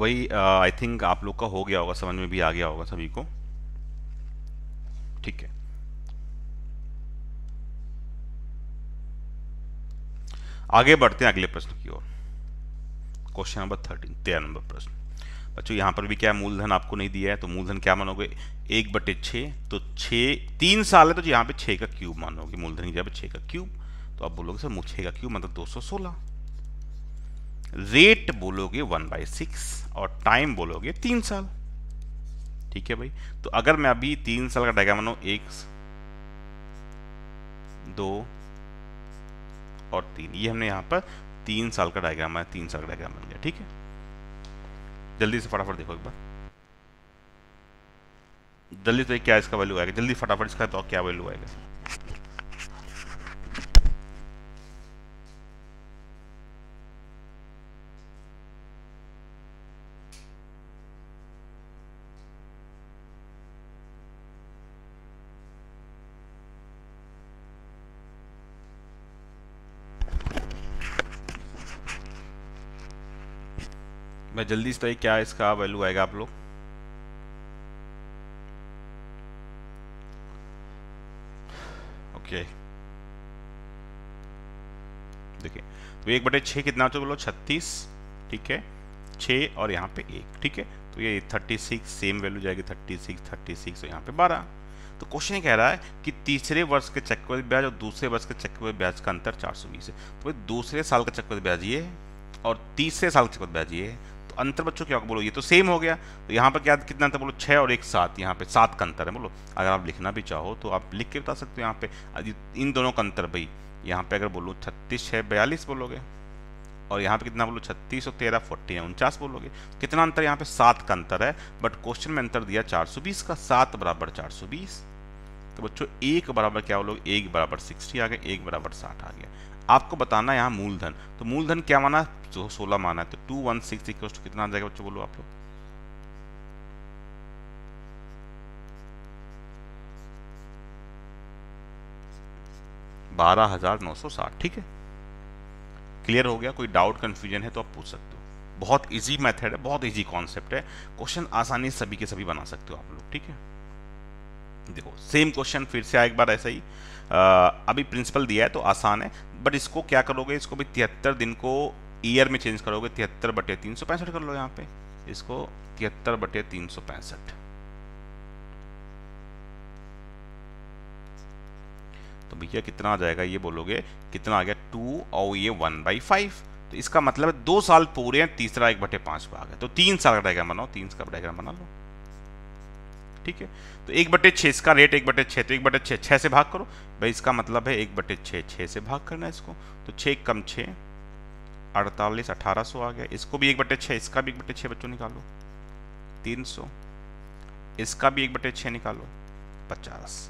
भाई आई थिंक आप लोग का हो गया होगा समझ में भी आ गया होगा सभी को ठीक है आगे बढ़ते हैं अगले प्रश्न की ओर क्वेश्चन नंबर थर्टीन तेरह नंबर प्रश्न बच्चों यहां पर भी क्या मूलधन आपको नहीं दिया है तो मूलधन क्या मानोगे एक बटे छे तो छे तीन साल है तो यहां पे छे का क्यूब मानोगे मूलधन की जगह पे का क्यूब तो आप बोलोगे सर छः का क्यूब मतलब दो सौ सोलह रेट बोलोगे वन बाई सिक्स और टाइम बोलोगे तीन साल ठीक है भाई तो अगर मैं अभी तीन साल का डायग्राम बनाऊ एक दो और तीन ये हमने यहां पर तीन साल का डायग्राम है तीन साल का डायग्राम बन गया ठीक है जल्दी से फटाफट देखो एक बार जल्दी से क्या इसका वैल्यू आएगा जल्दी फटाफट इसका तो क्या वैल्यू आएगा जल्दी से तो क्या इसका वैल्यू आएगा आप लोग ओके देखिए तो एक बटे छ कितना बोलो छत्तीस ठीक है छ और यहाँ पे एक ठीक है तो ये थर्टी सिक्स सेम वैल्यू जाएगी थर्टी सिक्स थर्टी सिक्स यहाँ पे बारह तो क्वेश्चन कह रहा है कि तीसरे वर्ष के चक्रवृद्धि ब्याज और दूसरे वर्ष के चक्रवृद्धि ब्याज का अंतर चार सौ बीस है तो भाई दूसरे साल का चक्रवृद्धि ब्याज ये और तीसरे साल का चक्रवृद्धि ब्याज ये अंतर बच्चों क्या बोलो ये तो सेम हो गया तो यहाँ पर क्या कितना अंतर बोलो छः और एक सात यहाँ पे सात का अंतर है बोलो अगर आप लिखना भी चाहो तो आप लिख के बता सकते हो यहाँ पे इन दोनों का अंतर भाई यहाँ पे अगर बोलो छत्तीस छः बयालीस बोलोगे और यहाँ पे कितना बोलो छत्तीस और तेरह फोर्टी है उनचास बोलोगे कितना अंतर यहाँ पे सात का अंतर है बट क्वेश्चन में अंतर दिया चार सौ बीस का सात बराबर चार सौ बीस तो बच्चों एक बराबर क्या बोलोगे एक बराबर सिक्सटी आ गया एक बराबर साठ आ गया आपको बताना यहाँ मूलधन तो मूलधन क्या माना जो सोलह माना तो two one six equal to कितना आ जाएगा बच्चों बोलो आप लोग बारह हजार नौ सौ साठ ठीक है क्लियर हो गया कोई डाउट कंफ्यूजन है तो आप पूछ सकते हो बहुत इजी मेथड है बहुत इजी कॉन्सेप्ट है क्वेश्चन आसानी सभी के सभी बना सकते हो आप लोग ठीक है देखो सेम क्वेश्चन फिर से एक बार ऐसा ही आ, अभी प्रिंसिपल दिया है तो आसान है बट इसको क्या करोगे इसको भी तिहत्तर दिन को ईयर में चेंज करोगे तिहत्तर बटे तीन सौ पैंसठ कर लो यहाँ पे इसको तिहत्तर बटे तीन सौ पैंसठ तो भैया कितना आ जाएगा ये बोलोगे कितना आ गया टू और ये वन बाई फाइव तो इसका मतलब दो साल पूरे हैं तीसरा एक बटे पांच भाग है तो तीन साल का डायग्राम बनाओ तीन का डायग्राम बना लो ठीक है तो एक बटे छः इसका रेट एक बटे छः तो एक बटे छः छः से भाग करो भाई इसका मतलब है एक बटे छः छः से भाग करना है इसको तो छः कम छः अड़तालीस अठारह सौ आ गया इसको भी एक बटे छः इसका भी एक बटे छः बच्चों निकालो तीन सौ इसका भी एक बटे छः निकालो पचास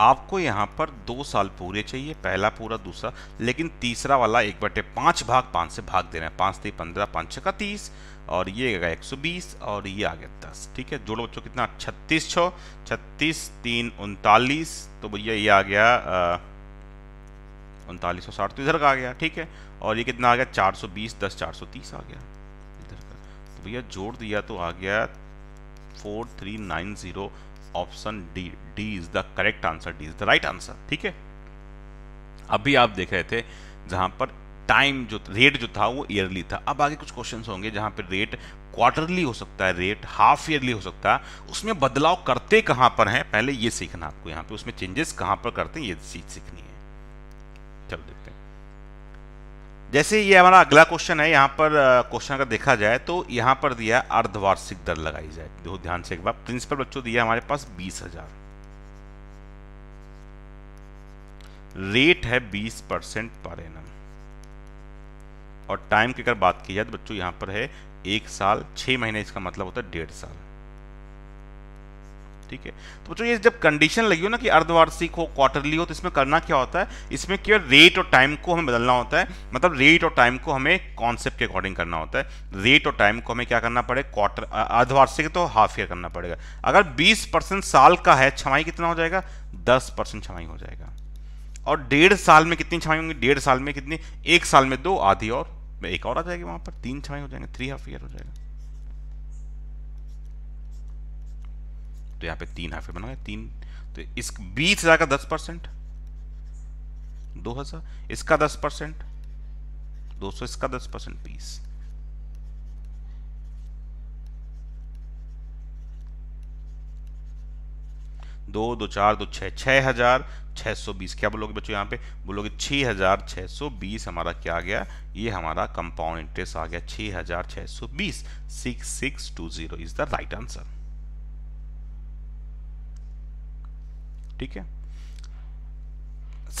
आपको यहाँ पर दो साल पूरे चाहिए पहला पूरा दूसरा लेकिन तीसरा वाला एक बटे पाँच भाग पाँच से भाग देना है पाँच तीन पंद्रह पाँच छः का तीस और ये गया एक सौ बीस और ये आ गया दस ठीक है जोड़ो बच्चों कितना छत्तीस छः छत्तीस तीन उनतालीस तो भैया ये आ गया उनतालीस सौ साठ तो इधर का आ गया ठीक है और ये कितना आ गया चार सौ बीस दस चार सौ तीस आ गया इधर का तो भैया जोड़ दिया तो आ गया four three nine zero option D D is the correct answer D is the right answer ठीक है अभी आप देख रहे थे जहां पर टाइम जो रेट जो था वो ईयरली था अब आगे कुछ क्वेश्चन होंगे जहां पर रेट क्वार्टरली हो सकता है रेट हाफ ईयरली हो सकता है उसमें बदलाव करते कहां पर हैं पहले ये सीखना आपको यहां पे उसमें चेंजेस कहां पर करते हैं ये चीज सीखनी जैसे ये हमारा अगला क्वेश्चन है यहाँ पर क्वेश्चन अगर देखा जाए तो यहाँ पर दिया अर्धवार्षिक दर लगाई जाए देखो ध्यान से एक बार प्रिंसिपल बच्चों दिया हमारे पास बीस हजार रेट है बीस परसेंट पर एन और टाइम की अगर बात की जाए तो बच्चों यहाँ पर है एक साल छः महीने इसका मतलब होता है डेढ़ साल ठीक है तो बच्चों ये जब कंडीशन लगी हो ना कि अर्धवार्षिक हो क्वार्टरली हो तो इसमें करना क्या होता है इसमें केवल रेट और टाइम को हमें बदलना होता है मतलब रेट और टाइम को हमें कॉन्सेप्ट के अकॉर्डिंग करना होता है रेट और टाइम को हमें क्या करना पड़ेगा क्वार्टर अर्धवार्षिक तो हाफ ईयर करना पड़ेगा अगर बीस साल का है छमाई कितना हो जाएगा दस परसेंट हो जाएगा और डेढ़ साल में कितनी छमाई होंगी डेढ़ साल में कितनी एक साल में दो आधी और एक और आ जाएगी वहां पर तीन छमाई हो जाएंगे थ्री हाफ ईयर हो जाएगा तो यहाँ पे तीन हाइफे बनाए तीन तो इस बीस हज़ार का दस परसेंट दो हज़ार इसका दस परसेंट दो सौ इसका दस परसेंट बीस दो दो चार दो छ हज़ार छह सौ बीस क्या बोलोगे बच्चों यहाँ पे बोलोगे छह हज़ार छह सौ बीस हमारा क्या आ गया ये हमारा कंपाउंड इंटरेस्ट आ गया छह हज़ार छह सौ बीस six six two zero is the right answer ठीक है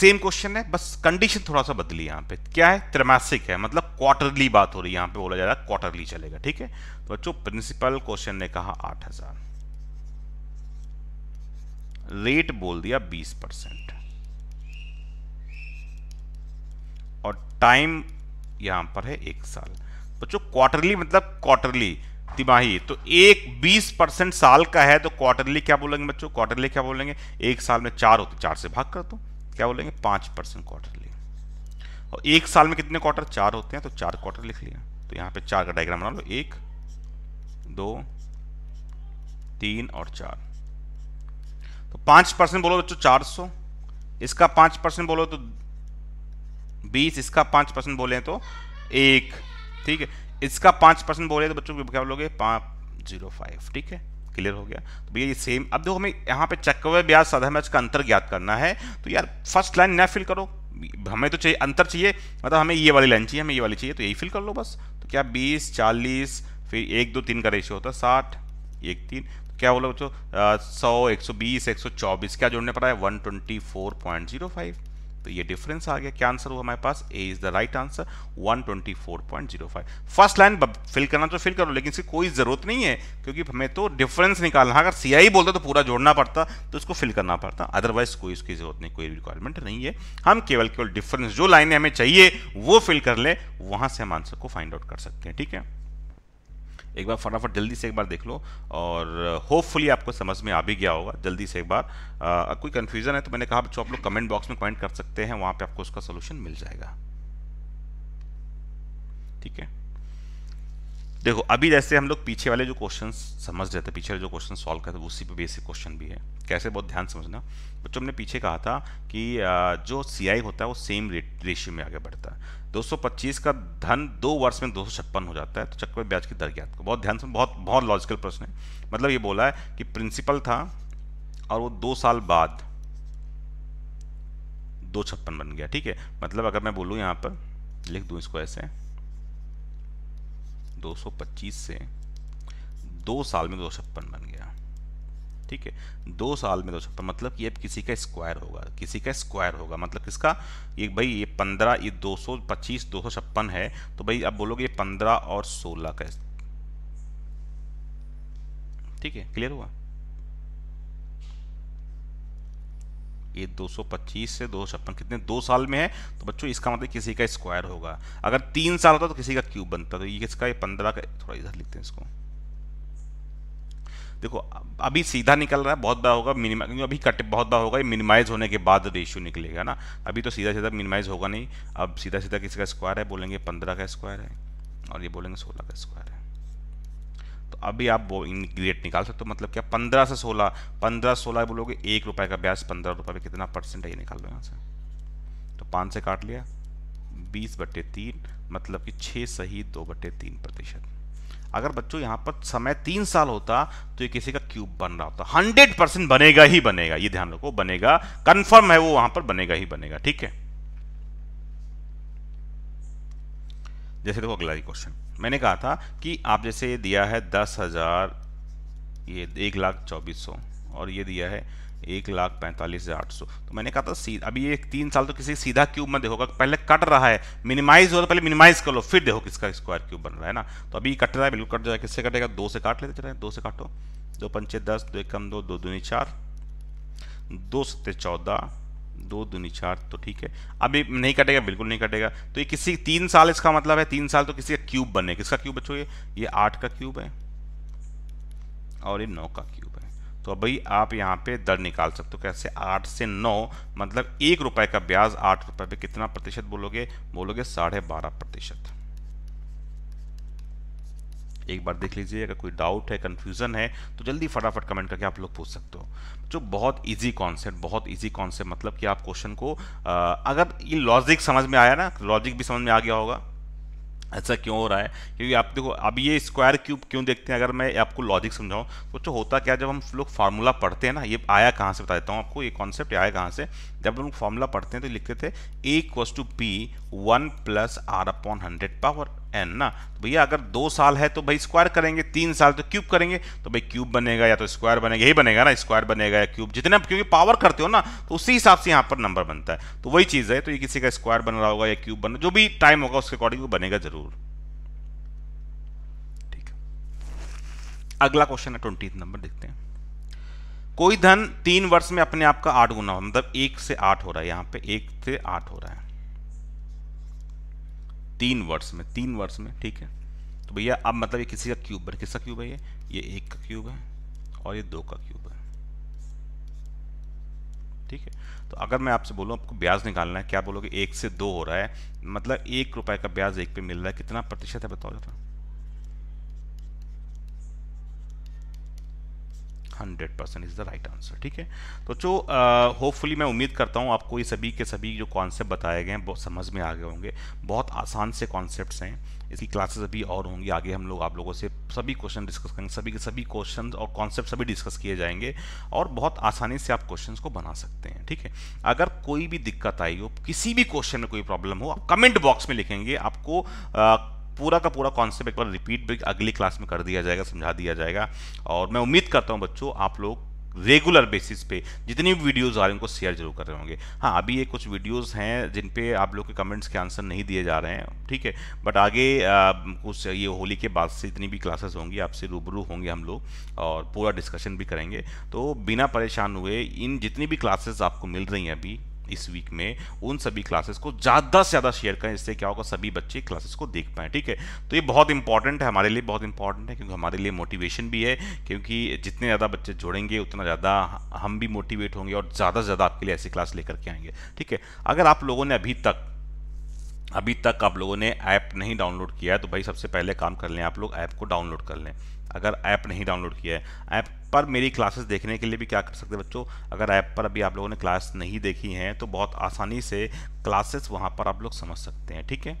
सेम क्वेश्चन है बस कंडीशन थोड़ा सा बदली यहाँ पे क्या है त्रिमासिक है मतलब क्वार्टरली बात हो रही है यहाँ पे बोला जा रहा है क्वार्टरली चलेगा ठीक है तो बच्चों प्रिंसिपल क्वेश्चन ने कहा आठ हजार रेट बोल दिया बीस परसेंट और टाइम यहां पर है एक साल बच्चों क्वार्टरली मतलब क्वार्टरली तिमाही तो एक 20 परसेंट साल का है तो क्वार्टरली क्या बोलेंगे बच्चों क्वार्टरली क्या बोलेंगे एक साल में चार होते चार से भाग कर दो क्या बोलेंगे पांच परसेंट क्वार्टरली और एक साल में कितने क्वार्टर चार होते हैं तो चार क्वार्टर लिख लिया तो यहां पे चार का डायग्राम बना लो एक दो तीन और चार तो पांच परसेंट बोलो बच्चों चार सौ इसका पांच परसेंट बोलो तो बीस इसका पांच परसेंट बोले तो एक ठीक है इसका पाँच परसेंट बोले तो बच्चों को क्या बोलोगे पाँच जीरो फाइव ठीक है क्लियर हो गया तो भैया ये सेम अब देखो हमें यहाँ पे चक्रव्य ब्याज साधा मैच का अंतर ज्ञात करना है तो यार फर्स्ट लाइन न फिल करो हमें तो चाहिए अंतर चाहिए मतलब हमें ये वाली लाइन चाहिए हमें ये वाली चाहिए तो यही फिल कर लो बस तो क्या बीस चालीस फिर एक दो तीन का रेशियो होता है साठ एक तीन तो क्या बोलो बच्चों सौ एक सौ बीस एक सौ चौबीस क्या जोड़ने पड़ा है one twenty four point zero five तो ये डिफरेंस आ गया क्या आंसर हुआ हमारे पास A is the right answer 124.05 first line fill करना तो फिल करो लेकिन इसकी कोई ज़रूरत नहीं है क्योंकि हमें तो डिफरेंस निकालना अगर सीआई बोलता तो पूरा जोड़ना पड़ता तो इसको फिल करना पड़ता अदरवाइज कोई इसकी ज़रूरत नहीं कोई रिक्वायरमेंट नहीं है हम केवल केवल डिफरेंस जो लाइने हमें चाहिए वो फिल कर ले वहां से हम आंसर को फाइंड आउट कर सकते हैं ठीक है एक बार फटाफट जल्दी से एक बार देख लो और होपफुली आपको समझ में आ भी गया होगा जल्दी से एक बार आ, कोई कन्फ्यूज़न है तो मैंने कहा बच्चों आप लोग कमेंट बॉक्स में कमेंट कर सकते हैं वहाँ पर आपको उसका सोल्यूशन मिल जाएगा ठीक है देखो अभी जैसे हम लोग पीछे वाले जो क्वेश्चन समझ रहे थे पीछे जो क्वेश्चन सॉल्व करते उसी पे बेसिक क्वेश्चन भी है कैसे बहुत ध्यान समझना बच्चों ने पीछे कहा था कि जो सी होता है वो सेम रेशियो में आगे बढ़ता है 225 का धन दो वर्ष में दो हो जाता है तो चक्र ब्याज की दर ज्ञात को बहुत ध्यान से बहुत बहुत लॉजिकल प्रश्न है मतलब ये बोला है कि प्रिंसिपल था और वो दो साल बाद दो छप्पन बन गया ठीक है मतलब अगर मैं बोलूँ यहाँ पर लिख दूँ इसको ऐसे 225 से दो साल में दो छप्पन बन गया ठीक है दो साल में दो तो सौ मतलब कि अब किसी का स्क्वायर होगा किसी का स्क्वायर होगा मतलब किसका ये भाई ये पंद्रह ये दो सौ पच्चीस दो सौ छप्पन है तो भाई अब बोलोगे ये पंद्रह और सोलह का ठीक है क्लियर हुआ ये 225 से दो छप्पन कितने दो साल में है तो बच्चों इसका मतलब किसी का स्क्वायर होगा अगर तीन साल होता तो किसी का क्यूब बनता तो ये किसका ये पंद्रह का थोड़ा इधर लिखते हैं इसको देखो अभी सीधा निकल रहा है बहुत बड़ा होगा मिनिमा क्योंकि अभी कट बहुत बड़ा होगा ये मिनिमाइज होने के बाद रेशियो निकलेगा ना अभी तो सीधा सीधा मिनिमाइज होगा नहीं अब सीधा सीधा किसी का स्क्वायर है बोलेंगे पंद्रह का स्क्वायर है और ये बोलेंगे सोलह का स्क्वायर है तो अभी आप वो इन ग्रेट निकाल सकते हो मतलब क्या पंद्रह से सोलह पंद्रह सोलह बोलोगे एक रुपये का ब्याज पंद्रह रुपये कितना परसेंट है ये निकाल लो यहाँ से तो पाँच से काट लिया बीस बटे तीन मतलब कि छः सही दो बटे तीन प्रतिशत अगर बच्चों यहां पर समय तीन साल होता तो ये किसी का क्यूब बन रहा होता हंड्रेड परसेंट बनेगा ही बनेगा ये ध्यान रखो बनेगा कंफर्म है वो वहां पर बनेगा ही बनेगा ठीक है जैसे देखो अगला क्वेश्चन मैंने कहा था कि आप जैसे ये दिया है दस हजार ये एक लाख चौबीस सौ और ये दिया है एक लाख पैंतालीस हज़ार आठ सौ तो मैंने कहा था सीधा अभी ये तीन साल तो किसी सीधा क्यूब में देखोगा पहले कट रहा है मिनिमाइज हो तो पहले मिनिमाइज कर लो फिर देखो किसका स्क्वायर क्यूब बन रहा है ना तो अभी कट रहा है बिल्कुल कट जाएगा किससे कटेगा दो से काट लेते चले दो से काटो दो पंचे दस दो एक कम दो दो दूनी चार दो सत्ते चौदह दो दूनी चार तो ठीक है अभी नहीं कटेगा बिल्कुल नहीं कटेगा तो ये किसी तीन साल इसका मतलब है तीन साल तो किसी का क्यूब बने किसका क्यूब बच्चों ये ये आठ का क्यूब है और ये नौ का क्यूब है तो भाई आप यहाँ पे दर निकाल सकते हो कैसे आठ से नौ मतलब एक रुपए का ब्याज आठ रुपए पे कितना प्रतिशत बोलोगे बोलोगे साढ़े बारह प्रतिशत एक बार देख लीजिए अगर कोई डाउट है कंफ्यूजन है तो जल्दी फटाफट कमेंट करके आप लोग पूछ सकते हो जो बहुत इजी कॉन्सेप्ट बहुत इजी कॉन्सेप्ट मतलब कि आप क्वेश्चन को आ, अगर ये लॉजिक समझ में आया ना लॉजिक भी समझ में आ गया होगा ऐसा क्यों हो रहा है क्योंकि आप देखो अब ये स्क्वायर क्यूब क्यों देखते हैं अगर मैं आपको लॉजिक समझाऊं तो जो होता क्या जब हम लोग फार्मूला पढ़ते हैं ना ये आया कहाँ से बता देता हूँ आपको ये कॉन्सेप्ट आया कहाँ से जब हम फॉर्मूला पढ़ते हैं तो लिखते थे A equals to P one plus R upon hundred power N ना तो भैया अगर दो साल है तो भाई स्क्वायर करेंगे तीन साल तो क्यूब करेंगे तो भाई क्यूब बनेगा या तो स्क्वायर बनेगा यही बनेगा ना स्क्वायर बनेगा या क्यूब जितने क्योंकि पावर करते हो ना तो उसी हिसाब से यहाँ पर नंबर बनता है तो वही चीज़ है तो ये किसी का स्क्वायर बन रहा होगा या क्यूब बन जो भी टाइम होगा उसके अकॉर्डिंग वो बनेगा जरूर ठीक अगला क्वेश्चन है ट्वेंटी नंबर देखते हैं कोई धन तीन वर्ष में अपने आप का आठ गुना हो मतलब एक से आठ हो रहा है यहाँ पे एक से आठ हो रहा है तीन वर्ष में तीन वर्ष में ठीक है तो भैया अब मतलब ये किसी का क्यूब बन किसका क्यूब है ये ये एक का क्यूब है और ये दो का क्यूब है ठीक है तो अगर मैं आपसे बोलूँ आपको ब्याज निकालना है क्या बोलोगे एक से दो हो रहा है मतलब एक रुपए का ब्याज एक पे मिल रहा है कितना प्रतिशत है बताओ जरा hundred percent is the right answer ठीक है तो जो होपफुली uh, मैं उम्मीद करता हूँ आपको ये सभी के सभी जो कॉन्सेप्ट बताए गए हैं बहुत समझ में आ गए होंगे बहुत आसान से कॉन्सेप्ट हैं इसकी क्लासेस अभी और होंगी आगे हम लोग आप लोगों से सभी क्वेश्चन डिस्कस करेंगे सभी के सभी क्वेश्चन और कॉन्सेप्ट सभी डिस्कस किए जाएंगे और बहुत आसानी से आप क्वेश्चन को बना सकते हैं ठीक है अगर कोई भी दिक्कत आई हो किसी भी क्वेश्चन में कोई प्रॉब्लम हो आप कमेंट बॉक्स में लिखेंगे आपको पूरा का पूरा कॉन्सेप्ट एक बार रिपीट भी अगली क्लास में कर दिया जाएगा समझा दिया जाएगा और मैं उम्मीद करता हूँ बच्चों आप लोग रेगुलर बेसिस पे जितनी भी वीडियोज़ आ रही हैं उनको शेयर जरूर कर रहे होंगे हाँ अभी ये कुछ वीडियोस हैं जिन पे आप लोग के कमेंट्स के आंसर नहीं दिए जा रहे हैं ठीक है बट आगे आ, कुछ ये होली के बाद से जितनी भी क्लासेस होंगी आपसे रूबरू होंगे हम लोग और पूरा डिस्कशन भी करेंगे तो बिना परेशान हुए इन जितनी भी क्लासेस आपको मिल रही हैं अभी इस वीक में उन सभी क्लासेस को ज़्यादा से ज़्यादा शेयर करें इससे क्या होगा सभी बच्चे क्लासेस को देख पाएँ ठीक है तो ये बहुत इंपॉर्टेंट है हमारे लिए बहुत इंपॉर्टेंट है क्योंकि हमारे लिए मोटिवेशन भी है क्योंकि जितने ज़्यादा बच्चे जोड़ेंगे उतना ज़्यादा हम भी मोटिवेट होंगे और ज़्यादा से ज़्यादा आपके लिए ऐसी क्लास लेकर के आएंगे ठीक है अगर आप लोगों ने अभी तक अभी तक आप लोगों ने ऐप नहीं डाउनलोड किया है तो भाई सबसे पहले काम कर लें आप लोग ऐप को डाउनलोड कर लें अगर ऐप नहीं डाउनलोड किया है ऐप पर मेरी क्लासेस देखने के लिए भी क्या कर सकते हैं बच्चों अगर ऐप पर अभी आप लोगों ने क्लास नहीं देखी हैं तो बहुत आसानी से क्लासेस वहाँ पर आप लोग समझ सकते हैं ठीक है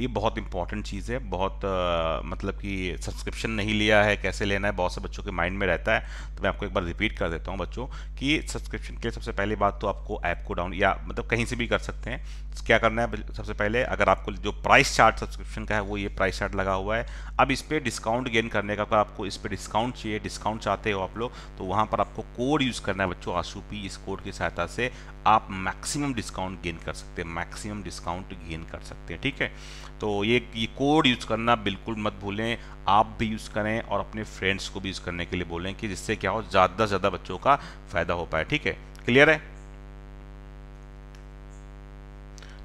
ये बहुत इंपॉर्टेंट चीज़ है बहुत आ, मतलब कि सब्सक्रिप्शन नहीं लिया है कैसे लेना है बहुत से बच्चों के माइंड में रहता है तो मैं आपको एक बार रिपीट कर देता हूँ बच्चों कि सब्सक्रिप्शन के लिए सबसे पहली बात तो आपको ऐप को डाउन या मतलब कहीं से भी कर सकते हैं तो क्या करना है सबसे पहले अगर आपको जो प्राइस चार्ट सब्सक्रिप्शन का है वो ये प्राइस चार्ट लगा हुआ है अब इस पर डिस्काउंट गेन करने का अगर आपको इस पर डिस्काउंट चाहिए डिस्काउंट चाहते हो आप लोग तो वहाँ पर आपको कोड यूज़ करना है बच्चों आशू पी इस कोड की सहायता से आप मैक्सिमम डिस्काउंट गेन कर सकते हैं मैक्सिमम डिस्काउंट गेन कर सकते हैं ठीक है तो ये ये कोड यूज़ करना बिल्कुल मत भूलें आप भी यूज़ करें और अपने फ्रेंड्स को भी यूज़ करने के लिए बोलें कि जिससे क्या हो ज़्यादा से ज़्यादा बच्चों का फ़ायदा हो पाए ठीक है क्लियर है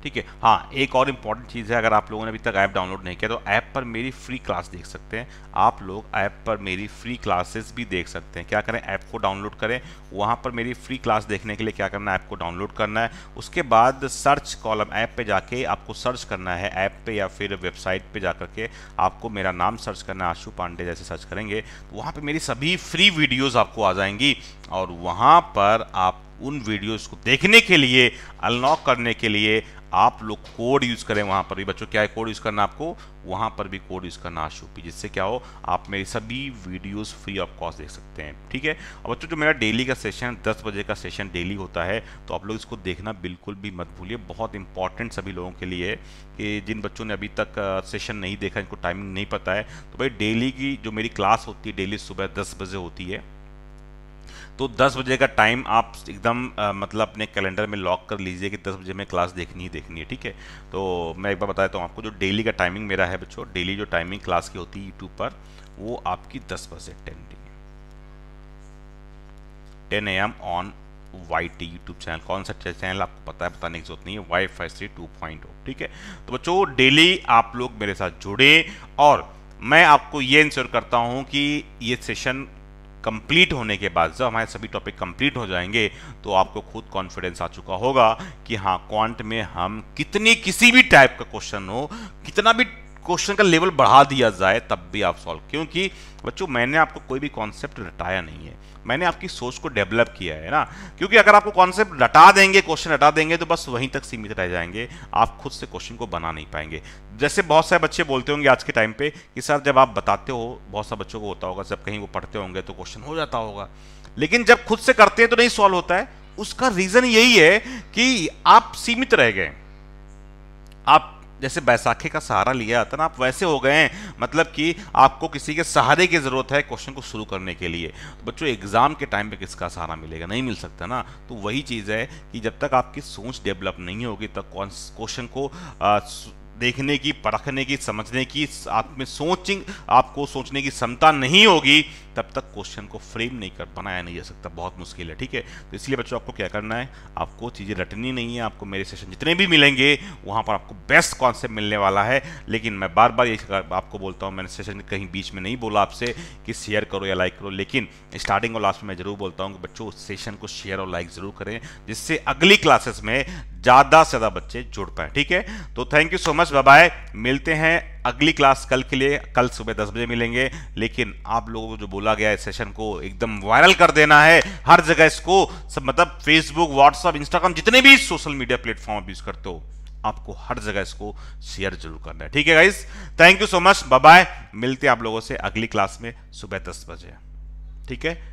ठीक है हाँ एक और इम्पॉर्टेंट चीज़ है अगर आप लोगों ने अभी तक ऐप डाउनलोड नहीं किया तो ऐप पर मेरी फ्री क्लास देख सकते हैं आप लोग ऐप पर मेरी फ्री क्लासेस भी देख सकते हैं क्या करें ऐप को डाउनलोड करें वहाँ पर मेरी फ्री क्लास देखने के लिए क्या करना है ऐप को डाउनलोड करना है उसके बाद सर्च कॉलम ऐप पर जाके आपको सर्च करना है ऐप पर या फिर वेबसाइट पर जा के आपको मेरा नाम सर्च करना है आशु पांडे जैसे सर्च करेंगे तो वहाँ पर मेरी सभी फ्री वीडियोज़ आपको आ जाएंगी और वहाँ पर आप उन वीडियोस को देखने के लिए अनलॉक करने के लिए आप लोग कोड यूज़ करें वहाँ पर भी बच्चों क्या है कोड यूज़ करना आपको वहाँ पर भी कोड यूज़ करना आशुपी जिससे क्या हो आप मेरी सभी वीडियोस फ्री ऑफ कॉस्ट देख सकते हैं ठीक है और बच्चों जो मेरा डेली का सेशन 10 बजे का सेशन डेली होता है तो आप लोग इसको देखना बिल्कुल भी मत भूलिए बहुत इंपॉर्टेंट सभी लोगों के लिए कि जिन बच्चों ने अभी तक सेशन नहीं देखा इनको टाइमिंग नहीं पता है तो भाई डेली की जो मेरी क्लास होती है डेली सुबह दस बजे होती है तो 10 बजे का टाइम आप एकदम मतलब अपने कैलेंडर में लॉक कर लीजिए कि 10 बजे में क्लास देखनी ही देखनी है ठीक है तो मैं एक बार बता देता हूँ आपको जो डेली का टाइमिंग मेरा है बच्चों डेली जो टाइमिंग क्लास की होती है यूट्यूब पर वो आपकी दस बजे ten D ten A M on Y T YouTube channel कौन सा चैनल आपको पता है बताने की जरूरत नहीं है Y five three two point हो ठीक है तो बच्चों डेली आप लोग मेरे साथ जुड़े और मैं आपको ये इंश्योर करता हूँ कि ये सेशन कंप्लीट होने के बाद जब हमारे सभी टॉपिक कंप्लीट हो जाएंगे तो आपको खुद कॉन्फिडेंस आ चुका होगा कि हाँ क्वांट में हम कितनी किसी भी टाइप का क्वेश्चन हो कितना भी क्वेश्चन का लेवल बढ़ा दिया जाए तब भी आप सॉल्व क्योंकि बच्चों मैंने आपको कोई भी कॉन्सेप्ट रटाया नहीं है मैंने आपकी सोच को डेवलप किया है ना क्योंकि अगर आपको कॉन्सेप्ट रटा देंगे क्वेश्चन रटा देंगे तो बस वहीं तक सीमित रह जाएंगे आप खुद से क्वेश्चन को बना नहीं पाएंगे जैसे बहुत सारे बच्चे बोलते होंगे आज के टाइम पे कि सर जब आप बताते हो बहुत सारे बच्चों को होता होगा जब कहीं वो पढ़ते होंगे तो क्वेश्चन हो जाता होगा लेकिन जब खुद से करते हैं तो नहीं सॉल्व होता है उसका रीजन यही है कि आप सीमित रह गए आप जैसे बैसाखी का सहारा लिया जाता ना आप वैसे हो गए हैं मतलब कि आपको किसी के सहारे की ज़रूरत है क्वेश्चन को शुरू करने के लिए तो बच्चों एग्ज़ाम के टाइम पे किसका सहारा मिलेगा नहीं मिल सकता ना तो वही चीज़ है कि जब तक आपकी सोच डेवलप नहीं होगी तब क्वेश्चन को आ, देखने की परखने की समझने की आप में सोचिंग आपको सोचने की क्षमता नहीं होगी तब तक क्वेश्चन को फ्रेम नहीं कर बनाया नहीं जा सकता बहुत मुश्किल है ठीक है तो इसलिए बच्चों आपको क्या करना है आपको चीज़ें रटनी नहीं है आपको मेरे सेशन जितने भी मिलेंगे वहाँ पर आपको बेस्ट कॉन्सेप्ट मिलने वाला है लेकिन मैं बार बार ये आपको बोलता हूँ मैंने सेशन कहीं बीच में नहीं बोला आपसे कि शेयर करो या लाइक करो लेकिन स्टार्टिंग और लास्ट में मैं जरूर बोलता हूँ कि बच्चों उस सेशन को शेयर और लाइक ज़रूर करें जिससे अगली क्लासेस में ज़्यादा से ज़्यादा बच्चे जुड़ पाए ठीक है तो thank you so much bye bye मिलते हैं अगली क्लास कल के लिए कल सुबह दस बजे मिलेंगे लेकिन आप लोगों को जो बोला गया है सेशन को एकदम वायरल कर देना है हर जगह इसको सब मतलब फेसबुक व्हाट्सअप इंस्टाग्राम जितने भी सोशल मीडिया प्लेटफॉर्म आप यूज करते हो आपको हर जगह इसको शेयर जरूर करना है ठीक है guys thank you so much bye मिलते हैं आप लोगों से अगली क्लास में सुबह दस बजे ठीक है